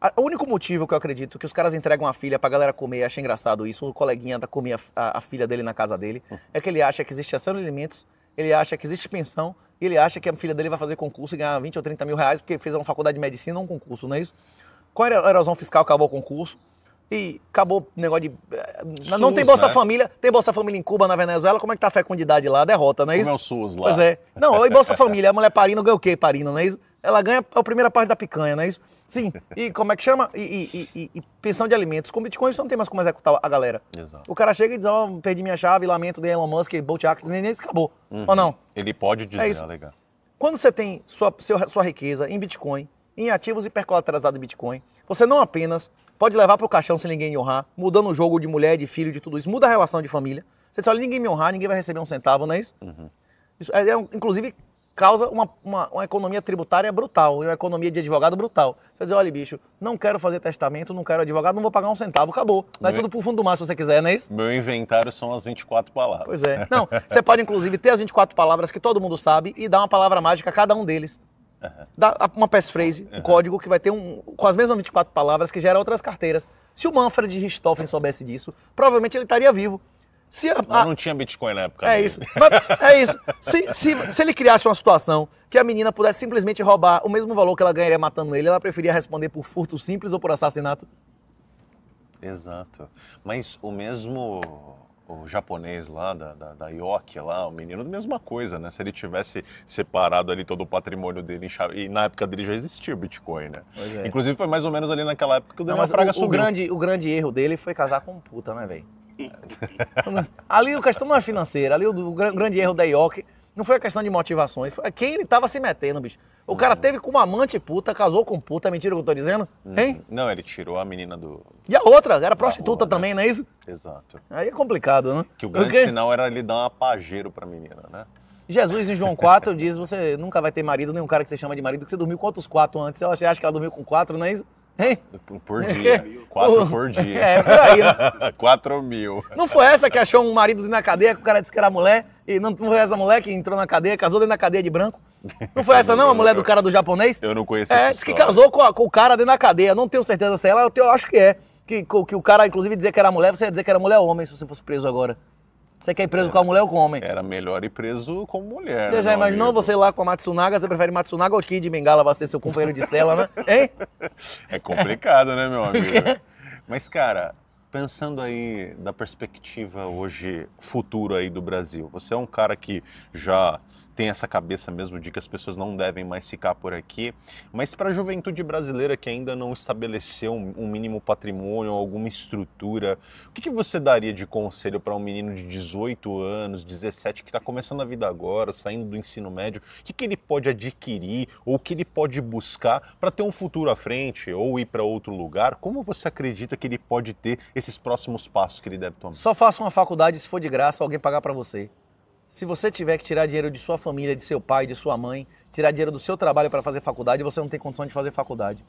a, o único motivo que eu acredito que os caras entregam a filha pra galera comer, acha engraçado isso, o coleguinha da tá comia a, a, filha dele na casa dele, uhum. é que ele acha que existe ação de alimentos, ele acha que existe pensão, e ele acha que a filha dele vai fazer concurso e ganhar 20 ou 30 mil reais porque fez uma faculdade de medicina ou um concurso, não é isso? era a erosão fiscal acabou o concurso, e acabou o negócio de. SUS, eh, não tem Bolsa né? Família, tem Bolsa Família em Cuba, na Venezuela. Como é que tá a fecundidade lá? Derrota, não é isso? Como é o SUS lá. Pois é. Não, e Bolsa Família, a mulher parina ganha o quê, parina, não é isso? Ela ganha a primeira parte da picanha, não é isso? Sim. E como é que chama? E, e, e, e pensão de alimentos. Com Bitcoin você não tem mais como executar a galera. Exato. O cara chega e diz, ó, oh, perdi minha chave, lamento de Elon Musk, Bolt Action, nem isso acabou. Uhum. Ou não? Ele pode é dizer, é isso. Né, legal. Quando você tem sua, sua riqueza em Bitcoin, em ativos hipercolateralizados de Bitcoin, você não apenas pode levar para o caixão se ninguém me honrar, mudando o jogo de mulher, de filho, de tudo isso, muda a relação de família. Você diz, olha, ninguém me honrar, ninguém vai receber um centavo, não é isso? Uhum. Isso é, é, inclusive, causa uma, uma, uma, economia tributária brutal, uma economia de advogado brutal. Você diz, olha, bicho, não quero fazer testamento, não quero advogado, não vou pagar um centavo, acabou. Vai é meu... tudo pro fundo do mar se você quiser, não é isso? Meu inventário são as 24 palavras. Pois é. Não, <laughs> você pode, inclusive, ter as 24 palavras que todo mundo sabe e dar uma palavra mágica a cada um deles. Dá uma passphrase, um código que vai ter um. com as mesmas 24 palavras que gera outras carteiras. Se o Manfred Richthofen soubesse disso, provavelmente ele estaria vivo. Se a, a... Não tinha Bitcoin na época. É dele. isso. Mas, é isso. Se, se, se, ele criasse uma situação que a menina pudesse simplesmente roubar o mesmo valor que ela ganharia matando ele, ela preferia responder por furto simples ou por assassinato? Exato. Mas o mesmo o japonês lá, da, da, da Yoki lá, o menino, mesma coisa, né? Se ele tivesse separado ali todo o patrimônio dele em E na época dele já existia o Bitcoin, né? É. Inclusive foi mais ou menos ali naquela época que o Daniel Não, Fraga o, subiu. O grande, o grande erro dele foi casar com puta, né, velho? <laughs> ali a questão não é financeira, ali o, o grande erro da Ioki não foi a questão de motivações, foi quem ele tava se metendo, bicho. O cara teve com uma amante puta, casou com puta, é mentira o que eu tô dizendo? Hum. Hein? Não, ele tirou a menina do. E a outra, era prostituta rua, né? também, não é isso? Exato. Aí é complicado, né? Que o grande sinal era ele dar uma para pra menina, né? Jesus em João 4 diz: você nunca vai ter marido, nem um cara que você chama de marido, que você dormiu com outros quatro antes. Ela acha que ela dormiu com quatro, não é isso? Hein? Por dia. <laughs> Quatro por dia. É, por aí, né? <laughs> Quatro mil. Não foi essa que achou um marido na cadeia, que o cara disse que era mulher, e não, não foi essa mulher que entrou na cadeia, casou dentro da cadeia de branco? Não foi essa não, a mulher do cara do japonês? Eu não conheço É, disse que casou com, a, com o cara dentro da cadeia. Não tenho certeza se é ela, eu, tenho, eu acho que é. Que, que o cara, inclusive, dizer que era mulher, você ia dizer que era mulher ou homem se você fosse preso agora. Você quer ir preso com a mulher ou com o homem? Era melhor ir preso com mulher. Você né, já imaginou amigo? você lá com a Matsunaga? Você prefere Matsunaga ou Kid Bengala pra ser seu companheiro de cela, né? <laughs> Hein? É complicado, né, meu <laughs> amigo? É. Mas, cara, pensando aí da perspectiva hoje, futuro aí do Brasil, você é um cara que já tem essa cabeça mesmo de que as pessoas não devem mais ficar por aqui, mas para a juventude brasileira que ainda não estabeleceu um mínimo patrimônio, alguma estrutura, o que, que você daria de conselho para um menino de 18 anos, 17, que está começando a vida agora, saindo do ensino médio, o que, que ele pode adquirir ou o que ele pode buscar para ter um futuro à frente ou ir para outro lugar? Como você acredita que ele pode ter esses próximos passos que ele deve tomar? Só faça uma faculdade se for de graça, alguém pagar para você. Se você tiver que tirar dinheiro de sua família, de seu pai, de sua mãe, tirar dinheiro do seu trabalho para fazer faculdade, você não tem condição de fazer faculdade.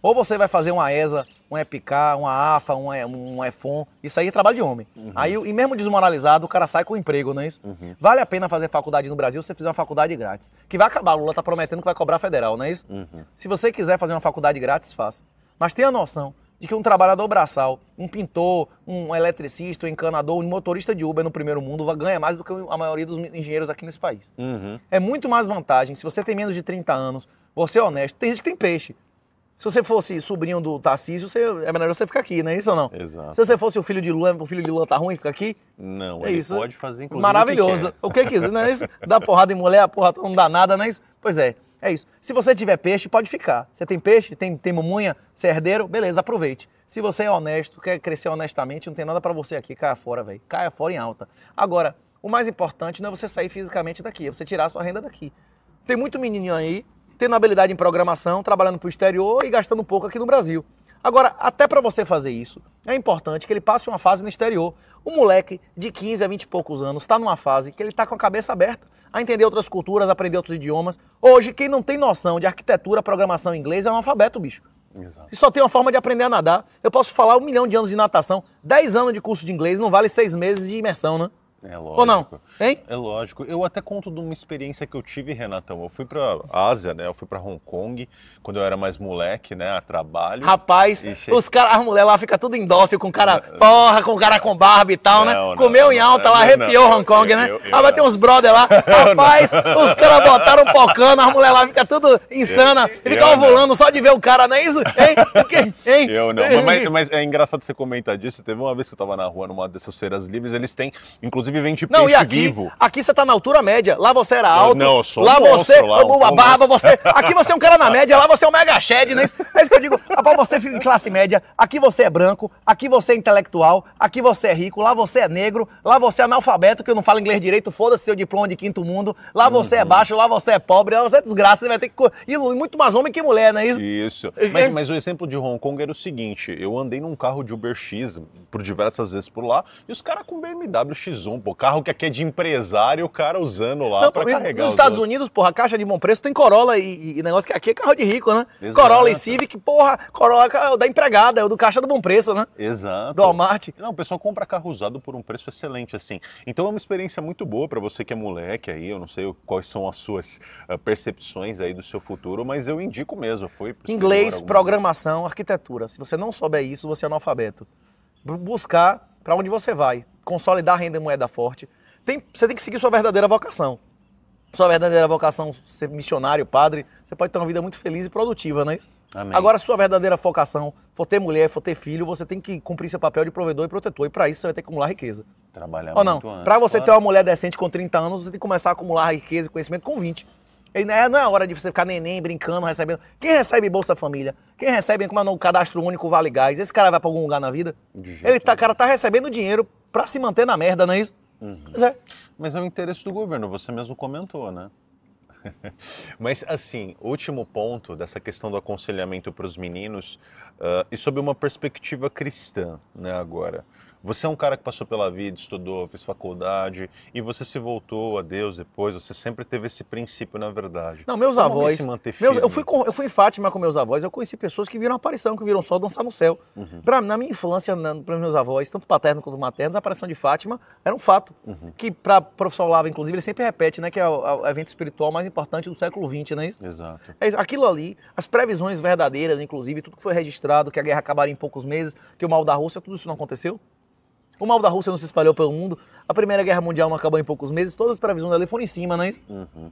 Ou você vai fazer uma ESA, um EPK, uma AFA, um, um EFON, isso aí é trabalho de homem. Uhum. Aí, e mesmo desmoralizado, o cara sai com emprego, não é isso? Uhum. Vale a pena fazer faculdade no Brasil se você fizer uma faculdade grátis. Que vai acabar, Lula tá prometendo que vai cobrar federal, não é isso? Uhum. Se você quiser fazer uma faculdade grátis, faça. Mas tenha noção de que um trabalhador braçal, um pintor, um eletricista, um encanador, um motorista de Uber no primeiro mundo ganha mais do que a maioria dos engenheiros aqui nesse país. Uhum. É muito mais vantagem. Se você tem menos de 30 anos, você é honesto. Tem gente que tem peixe. Se você fosse sobrinho do Tarcísio, você, é melhor você ficar aqui, não é isso ou não? Exato. Se você fosse o filho de Lula, o filho de Lula tá ruim, fica aqui? Não, é ele isso. pode fazer inclusive Maravilhoso. O que, quiser, é não é isso? Dá porrada em mulher, a porra tá, não dá nada, não é isso? Pois é. É isso. Se você tiver peixe, pode ficar. Você tem peixe, tem, tem mamunha, você é herdeiro, beleza, aproveite. Se você é honesto, quer crescer honestamente, não tem nada para você aqui, caia fora, velho. Caia fora em alta. Agora, o mais importante não é você sair fisicamente daqui, é você tirar a sua renda daqui. Tem muito menininho aí tendo habilidade em programação, trabalhando para o exterior e gastando pouco aqui no Brasil. Agora, até para você fazer isso, é importante que ele passe uma fase no exterior. O moleque de 15 a 20 e poucos anos está numa fase que ele está com a cabeça aberta a entender outras culturas, aprender outros idiomas. Hoje, quem não tem noção de arquitetura, programação inglês é analfabeto, bicho. Exato. E só tem uma forma de aprender a nadar. Eu posso falar um milhão de anos de natação, 10 anos de curso de inglês, não vale seis meses de imersão, né? É lógico. Ou não? Hein? É lógico. Eu até conto de uma experiência que eu tive, Renatão. Eu fui pra Ásia, né? Eu fui pra Hong Kong quando eu era mais moleque, né? A trabalho. Rapaz, che... os caras, a mulher lá fica tudo indócil, com cara é. porra, com cara com barba e tal, né? não, né? Não, Comeu não, em alta lá, arrepiou Hong Kong, eu, né? Eu, eu, ah, vai ter uns brother lá. <laughs> Rapaz, os caras botaram pocando, a mulher lá fica tudo insana, eu, fica ovulando só de ver o cara, não é isso? Hein? hein? Eu não. Mas, mas, <laughs> é engraçado você comentar disso. Teve uma vez que eu tava na rua numa dessas feiras livres, eles têm, inclusive, vivem de Não, e aqui, vivo. aqui você tá na altura média. Lá você era alto. não, eu sou Lá um você, monstro, lá, eu, a barba, monstro. você. Aqui você é um cara na média, lá você é um mega shed, né? É isso que eu digo. Rapaz, você filho de classe média. Aqui você é branco, aqui você é intelectual, aqui você é rico, lá você é negro, lá você é analfabeto, que eu não falo inglês direito, foda-se seu diploma de quinto mundo. Lá você uhum. é baixo, lá você é pobre, lá você é desgraça, você vai ter que. E muito mais homem que mulher, não é isso? Isso. Mas, mas o exemplo de Hong Kong era o seguinte: eu andei num carro de Uber X por diversas vezes por lá, e os caras com BMW X1 pô. Carro que aqui é de empresário, o cara usando lá pra carregar. Nos Estados outros. Unidos, porra, caixa de bom preço tem Corolla e, e, negócio que aqui é carro de rico, né? Exato. Corolla e Civic, porra, Corolla é o da empregada, é o do caixa do bom preço, né? Exato. Do Walmart. Não, o pessoal compra carro usado por um preço excelente, assim. Então é uma experiência muito boa para você que é moleque aí, eu não sei quais são as suas ah, percepções aí do seu futuro, mas eu indico mesmo. Foi Inglês, programação, arquitetura. Se você não souber isso, você é analfabeto. Buscar para onde você vai, consolidar a renda moeda forte, tem, você tem que seguir sua verdadeira vocação. Sua verdadeira vocação, ser missionário, padre, você pode ter uma vida muito feliz e produtiva, não é isso? Amém. Agora, se sua verdadeira vocação for ter mulher, for ter filho, você tem que cumprir seu papel de provedor e protetor. E para isso você vai ter que acumular riqueza. Trabalhar Ou não? Para você claro. ter uma mulher decente com 30 anos, você tem que começar a acumular riqueza e conhecimento com 20. É, não é hora de você ficar neném, brincando, recebendo. Quem recebe Bolsa Família? Quem recebe como é o cadastro único Vale Gás? Esse cara vai para algum lugar na vida? Ele tá, cara tá recebendo dinheiro para se manter na merda, não é isso? Uhum. é. Mas é o interesse do governo, você mesmo comentou, né? <laughs> Mas, assim, último ponto dessa questão do aconselhamento para os meninos, uh, e sob uma perspectiva cristã, né, agora. Você é um cara que passou pela vida, estudou, fez faculdade e você se voltou a Deus depois. Você sempre teve esse princípio, na é verdade. Não, meus Como avós. Se manter firme? Meus, eu, fui com, eu fui em Fátima com meus avós. Eu conheci pessoas que viram aparição, que viram sol dançar no céu. Uhum. Pra, na minha infância, para meus avós, tanto paterno quanto maternos, a aparição de Fátima era um fato. Uhum. Que para o professor Lava, inclusive, ele sempre repete, né? Que é o, é o evento espiritual mais importante do século XX, não né? é isso? Exato. É, aquilo ali, as previsões verdadeiras, inclusive, tudo que foi registrado, que a guerra acabaria em poucos meses, que o mal da Rússia, tudo isso não aconteceu? O mal da Rússia não se espalhou pelo mundo. A Primeira Guerra Mundial não acabou em poucos meses. Todas as previsões dela foram em cima, não é isso? Uhum.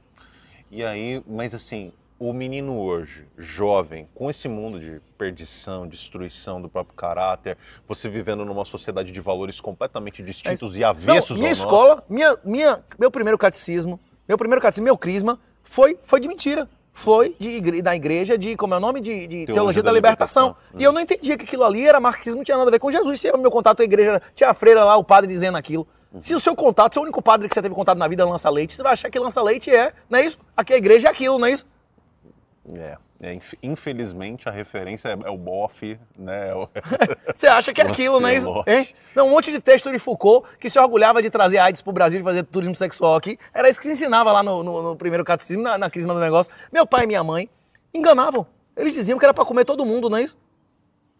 E aí, mas assim, o menino hoje, jovem, com esse mundo de perdição, destruição do próprio caráter, você vivendo numa sociedade de valores completamente é distintos é e avessos não, minha escola, nosso. minha, minha, meu primeiro catecismo, meu primeiro catecismo, meu crisma, foi, foi de mentira foi de, da igreja de, como é o nome, de, de Teologia, Teologia da, da Libertação. libertação. E eu não entendia que aquilo ali era marxismo, não tinha nada a ver com Jesus. Se é o meu contato com a igreja, tinha a freira lá, o padre dizendo aquilo. Uhum. Se o seu contato, o único padre que você teve contato na vida lança leite, você vai achar que lança leite é, não é isso? Aqui a igreja é aquilo, não é isso? É. É, infelizmente, a referência é, é o bofe, né? É <laughs> você acha que é aquilo, né? Não, um monte de texto de Foucault que se orgulhava de trazer AIDS pro Brasil, e fazer turismo sexual aqui. Era isso que se ensinava lá no, no, no primeiro catecismo, na, na crisma do negócio. Meu pai e minha mãe enganavam. Eles diziam que era para comer todo mundo, não é isso?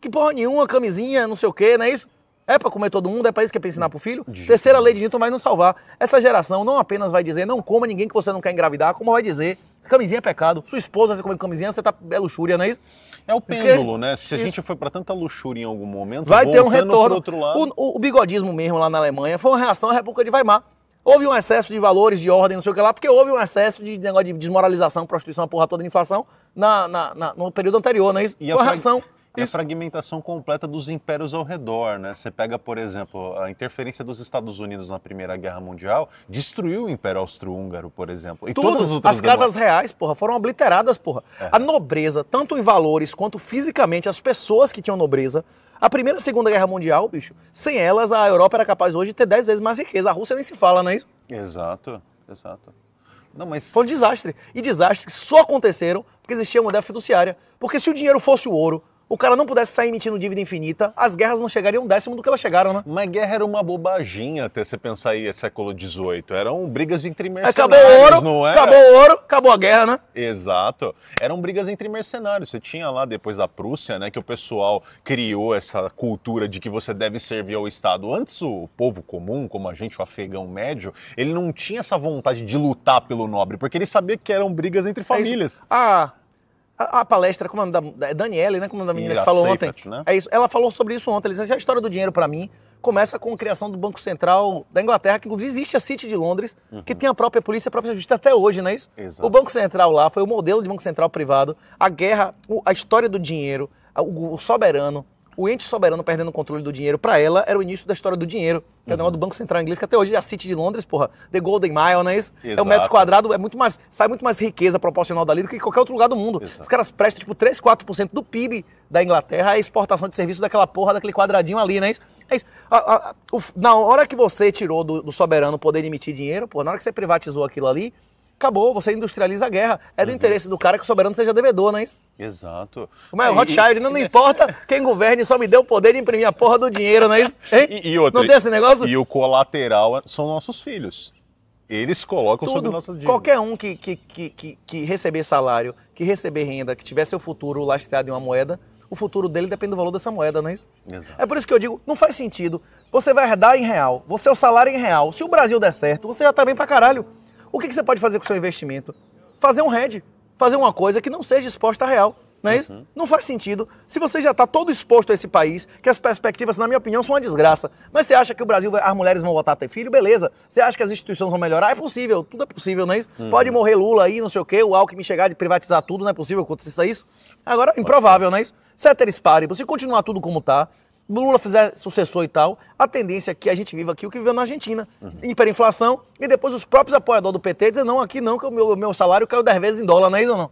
Que porra nenhuma, camisinha, não sei o quê, não é isso? É para comer todo mundo, é para isso que é para ensinar pro filho? De Terceira lei de Newton vai nos salvar. Essa geração não apenas vai dizer não coma ninguém que você não quer engravidar, como vai dizer Camisinha é pecado. Sua esposa, você come camisinha, você tá, é luxúria, não é isso? É o pêndulo, Porque, né? Se a isso. gente foi para tanta luxúria em algum momento, vai ter um retorno. Outro lado. O, o, o bigodismo mesmo lá na Alemanha foi uma reação à República de Weimar. Houve um excesso de valores, de ordem, não sei o que lá, porque houve um excesso de negócio de desmoralização, prostituição, porra toda, de inflação na, na, na, no período anterior, não é isso? E a reação. É isso. a fragmentação completa dos impérios ao redor, né? Você pega, por exemplo, a interferência dos Estados Unidos na Primeira Guerra Mundial, destruiu o Império Austro-Húngaro, por exemplo. E Tudo. todas as, as casas reais, porra, foram obliteradas, porra. É. A nobreza, tanto em valores quanto fisicamente, as pessoas que tinham nobreza, a Primeira e Segunda Guerra Mundial, bicho, sem elas a Europa era capaz hoje de ter 10 vezes mais riqueza. A Rússia nem se fala, não é isso? Exato, exato. Não, mas... Foi um desastre. E desastres só aconteceram porque existia uma dívida fiduciária. Porque se o dinheiro fosse o ouro, o cara não pudesse sair emitindo dívida infinita, as guerras não chegariam um décimo do que elas chegaram, né? Mas guerra era uma bobagem até você pensar aí, é século XVIII. Eram brigas entre é, mercenários, acabou o ouro, não era? É? Acabou o ouro, acabou a guerra, né? Exato. Eram brigas entre mercenários. Você tinha lá, depois da Prússia, né, que o pessoal criou essa cultura de que você deve servir ao Estado. Antes, o povo comum, como a gente, o afegão médio, ele não tinha essa vontade de lutar pelo nobre, porque ele sabia que eram brigas entre famílias. É ah, a, a, palestra, como a da, da é Daniele, né? Como a da menina que falou ontem? Né? É isso. Ela falou sobre isso ontem. Ela disse: assim, a história do dinheiro, para mim, começa com a criação do Banco Central da Inglaterra, que inclusive existe a City de Londres, uhum. que tem a própria polícia, a própria justiça até hoje, não é isso? Exato. O Banco Central lá foi o modelo de Banco Central privado. A guerra, a história do dinheiro, o soberano, o ente soberano perdendo o controle do dinheiro para ela era o início da história do dinheiro, que é o uhum. negócio do Banco Central inglês, que até hoje é a City de Londres, porra, The Golden Mile, não é isso? Exato. É o um metro quadrado, é muito mais, sai muito mais riqueza proporcional dali do que qualquer outro lugar do mundo. Exato. Os caras prestam tipo 3, 4% do PIB da Inglaterra à exportação de serviços daquela porra, daquele quadradinho ali, não é isso? É isso. A, a, a, o, na hora que você tirou do, do soberano o poder de emitir dinheiro, porra, na hora que você privatizou aquilo ali, acabou, você industrializa a guerra. É do uhum. interesse do cara que o soberano seja devedor, não é isso? Exato. Mas é, o Rothschild, não, não né? importa quem governe, só me deu o poder de imprimir a porra do dinheiro, não é isso? E, e não tem esse negócio? E o colateral são nossos filhos. Eles colocam Tudo, sobre nossas dívidas. Qualquer um que, que, que, que, receber salário, que receber renda, que tiver seu futuro lastreado em uma moeda, o futuro dele depende do valor dessa moeda, não é isso? Exato. É por isso que eu digo, não faz sentido. Você vai herdar em real, você é o salário em real. Se o Brasil der certo, você já tá bem pra caralho. O que, que você pode fazer com o seu investimento? Fazer um hedge, fazer uma coisa que não seja exposta real. Não é isso? Uhum. Não faz sentido. Se você já está todo exposto a esse país, que as perspectivas, na minha opinião, são uma desgraça. Mas você acha que o Brasil, as mulheres vão votar a ter filho? Beleza. Você acha que as instituições vão melhorar? É possível, tudo é possível, não é isso? Uhum. Pode morrer Lula aí, não sei o quê, o Alckmin chegar de privatizar tudo, não é possível acontecer isso? Agora, improvável, não é isso? Ceteris paribus, se continuar tudo como está, Lula fizer sucessor e tal, a tendência é que a gente viva aqui o que viveu na Argentina. Uhum. Hiperinflação, e depois os próprios apoiadores do PT dizem, não, aqui não, que o meu, meu salário caiu 10 vezes em dólar, não é isso ou não?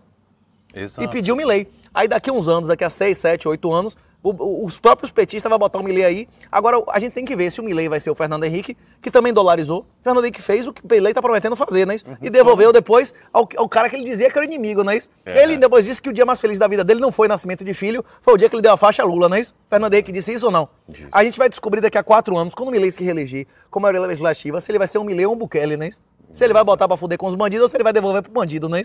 Exato. E pediu-me lei. Aí daqui a uns anos, daqui a 6, 7, 8 anos, os próprios petistas vão botar o Milley aí. Agora, a gente tem que ver se o Milley vai ser o Fernando Henrique, que também dolarizou. O Fernando Henrique fez o que o Milley está prometendo fazer, né? E uhum. devolveu depois ao, ao, cara que ele dizia que era o inimigo, né? É. Ele né? depois disse que o dia mais feliz da vida dele não foi o nascimento de filho, foi o dia que ele deu a faixa a Lula, né? Fernando Henrique disse isso ou não? A gente vai descobrir daqui a quatro anos, quando o Milley se reeleger como a maioria legislativa, se ele vai ser um Milley ou um Bukele, né? Se ele vai botar para fuder com os bandidos ou se ele vai devolver pro bandido, né?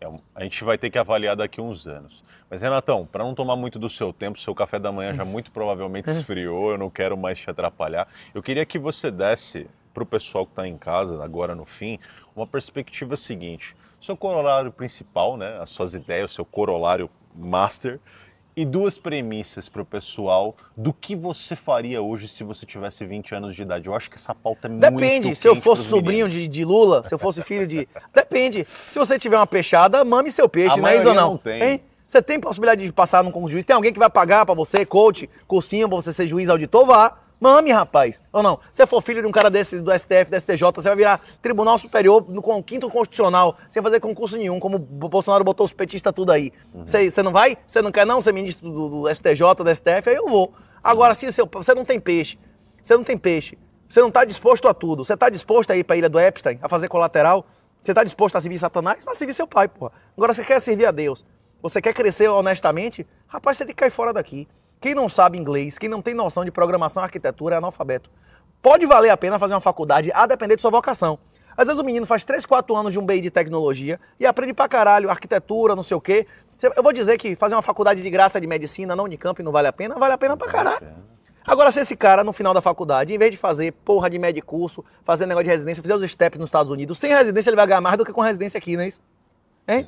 É a gente vai ter que avaliar daqui a uns anos. Mas, Renatão, para não tomar muito do seu tempo, seu café da manhã já muito provavelmente <laughs> esfriou, eu não quero mais te atrapalhar. Eu queria que você desse para o pessoal que está em casa, agora no fim, uma perspectiva seguinte. Seu corolário principal, né, as suas ideias, o seu corolário master, e duas premissas para o pessoal do que você faria hoje se você tivesse 20 anos de idade. Eu acho que essa pauta é Depende, muito Depende, se eu fosse sobrinho de, de, Lula, se eu fosse filho de... Depende, se você tiver uma peixada, mame seu peixe, A né, Isa, não? não tem. Hein? Você tem possibilidade de passar num concurso de juiz? Tem alguém que vai pagar para você, coach, cursinho, para você ser juiz, auditor? Vá. Mame, rapaz. Ou não, se for filho de um cara desse do STF, do STJ, você vai virar Tribunal Superior no quinto constitucional, sem fazer concurso nenhum, como o Bolsonaro botou os petistas tudo aí. Você uhum. não vai? Você não quer não ser ministro do, do STJ, do STF? Aí eu vou. Agora, se seu, você não tem peixe, você não tem peixe, você não está disposto a tudo, você está disposto a ir para a ilha do Epstein, a fazer colateral, você está disposto a servir Satanás? Vai servir seu pai, porra. Agora, você quer servir a Deus, você quer crescer honestamente? Rapaz, você tem que cair fora daqui. Quem não sabe inglês, quem não tem noção de programação, arquitetura, é analfabeto. Pode valer a pena fazer uma faculdade a depender de sua vocação. Às vezes o menino faz 3, 4 anos de um BI de tecnologia e aprende pra caralho arquitetura, não sei o quê. Eu vou dizer que fazer uma faculdade de graça de medicina na Unicamp não vale a pena, vale a pena pra caralho. Agora, se esse cara, no final da faculdade, em vez de fazer porra de médio curso, fazer negócio de residência, fizer os steps nos Estados Unidos, sem residência ele vai ganhar mais do que com residência aqui, não é isso? Hein?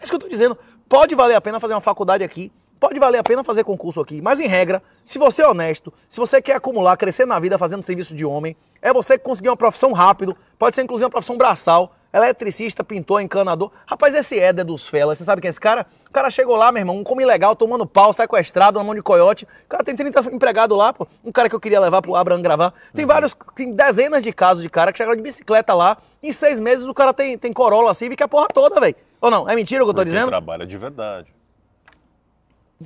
É isso que eu tô dizendo. Pode valer a pena fazer uma faculdade aqui Pode valer a pena fazer concurso aqui, mas em regra, se você é honesto, se você quer acumular, crescer na vida fazendo serviço de homem, é você conseguir uma profissão rápido, pode ser inclusive uma profissão braçal, eletricista, pintor, encanador. Rapaz, esse Éder dos Felas, você sabe quem é esse cara? O cara chegou lá, meu irmão, um como ilegal, tomando pau, sequestrado na mão de coiote. O cara tem 30 empregados lá, pô. Um cara que eu queria levar pro Abraham gravar. Tem uhum. vários, tem dezenas de casos de cara que chegaram de bicicleta lá. Em seis meses o cara tem, tem Corolla Civic a porra toda, velho. Ou não? É mentira o que eu tô Porque dizendo? trabalha de verdade.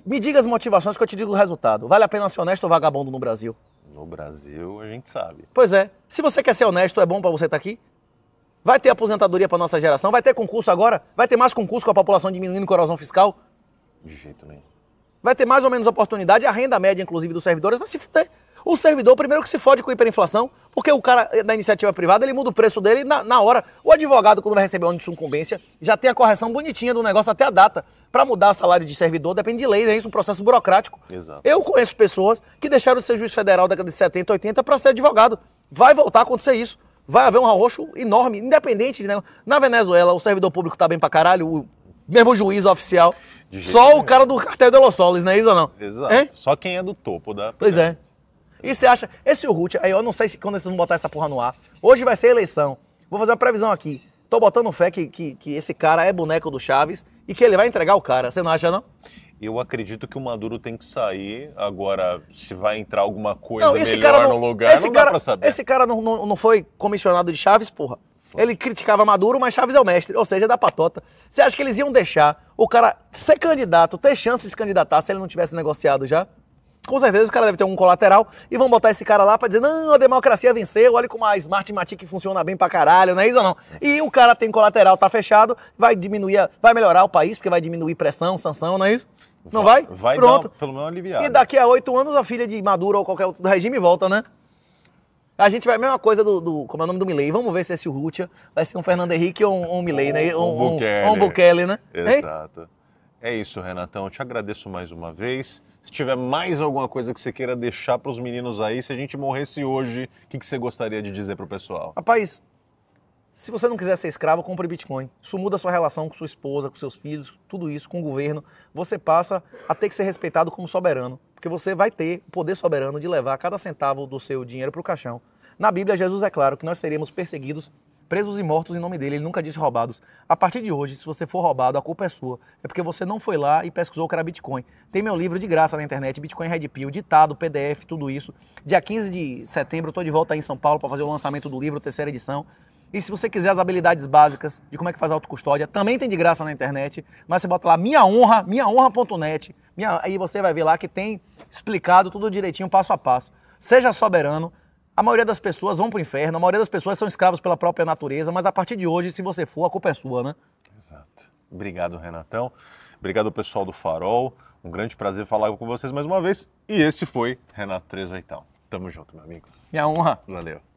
Me diga as motivações que eu te digo o resultado. Vale a pena ser honesto ou vagabundo no Brasil? No Brasil, a gente sabe. Pois é. Se você quer ser honesto, é bom para você estar tá aqui? Vai ter aposentadoria para nossa geração? Vai ter concurso agora? Vai ter mais concurso com a população diminuindo com erosão fiscal? De jeito nenhum. Vai ter mais ou menos oportunidade, a renda média, inclusive, dos servidores vai se fuder. O servidor, primeiro que se fode com hiperinflação, porque o cara da iniciativa privada, ele muda o preço dele na, na hora. O advogado, quando vai receber de sucumbência, já tem a correção bonitinha do negócio até a data. Para mudar salário de servidor depende de lei, né? é isso, um processo burocrático. Exato. Eu conheço pessoas que deixaram de ser juiz federal da década de 70, 80 para ser advogado. Vai voltar a acontecer isso. Vai haver um arroxo enorme, independente de negócio. Na Venezuela, o servidor público tá bem para caralho, o mesmo juiz oficial. Só o cara do cartel de Los Soles, não é isso ou não? Exato. Hein? Só quem é do topo da. Pois é. E você acha, esse Ruth, aí eu não sei se quando vocês vão botar essa porra no ar. Hoje vai ser eleição. Vou fazer uma previsão aqui tô botando fé que, que, que esse cara é boneco do Chaves e que ele vai entregar o cara. Você não acha, não? eu acredito que o Maduro tem que sair. Agora, se vai entrar alguma coisa não, melhor não, no lugar, esse não cara, dá pra saber. Esse cara não, não, não foi comissionado de Chaves, porra. Ele criticava Maduro, mas Chaves é o mestre, ou seja, é da patota. Você acha que eles iam deixar o cara ser candidato, ter chance de se candidatar se ele não tivesse negociado já? com certeza esse cara deve ter um colateral e vão botar esse cara lá para dizer: não, a democracia venceu, olha como a Smartmatic funciona bem para caralho, não é isso ou não? E o cara tem colateral, tá fechado, vai diminuir, vai melhorar o país, porque vai diminuir pressão, sanção, não é isso? Não vai? Vai, vai Pronto. Dar, pelo menos aliviado E daqui a oito anos a filha de Maduro ou qualquer outro regime volta, né? A gente vai a mesma coisa do, do, Como é o nome do Milley? Vamos ver se esse Urrutia vai ser um Fernando Henrique ou um, um Milley, né? Um, um, um, Bukele. um Bukele, né? Exato. Hein? É isso, Renatão. Eu te agradeço mais uma vez. Se tiver mais alguma coisa que você queira deixar para os meninos aí, se a gente morresse hoje, o que, que você gostaria de dizer para o pessoal? Rapaz, se você não quiser ser escravo, compre Bitcoin. Isso muda a sua relação com sua esposa, com seus filhos, tudo isso, com o governo. Você passa a ter que ser respeitado como soberano, porque você vai ter o poder soberano de levar cada centavo do seu dinheiro para o caixão. Na Bíblia, Jesus é claro que nós seríamos perseguidos presos e mortos em nome dele, ele nunca disse roubados. A partir de hoje, se você for roubado, a culpa é sua. É porque você não foi lá e pesquisou o que era Bitcoin. Tem meu livro de graça na internet, Bitcoin Red Pill, ditado, PDF, tudo isso. Dia 15 de setembro, estou de volta aí em São Paulo para fazer o lançamento do livro, terceira edição. E se você quiser as habilidades básicas de como é que faz autocustódia, também tem de graça na internet, mas você bota lá minha honra, minhaonra.net, minha, aí você vai ver lá que tem explicado tudo direitinho, passo a passo. Seja soberano, a maioria das pessoas vão para o inferno, a maioria das pessoas são escravos pela própria natureza, mas a partir de hoje, se você for, a culpa é sua, né? Exato. Obrigado, Renatão. Obrigado, pessoal do Farol. Um grande prazer falar com vocês mais uma vez. E esse foi Renato Trezoitão. Tamo junto, meu amigo. Minha honra. Valeu.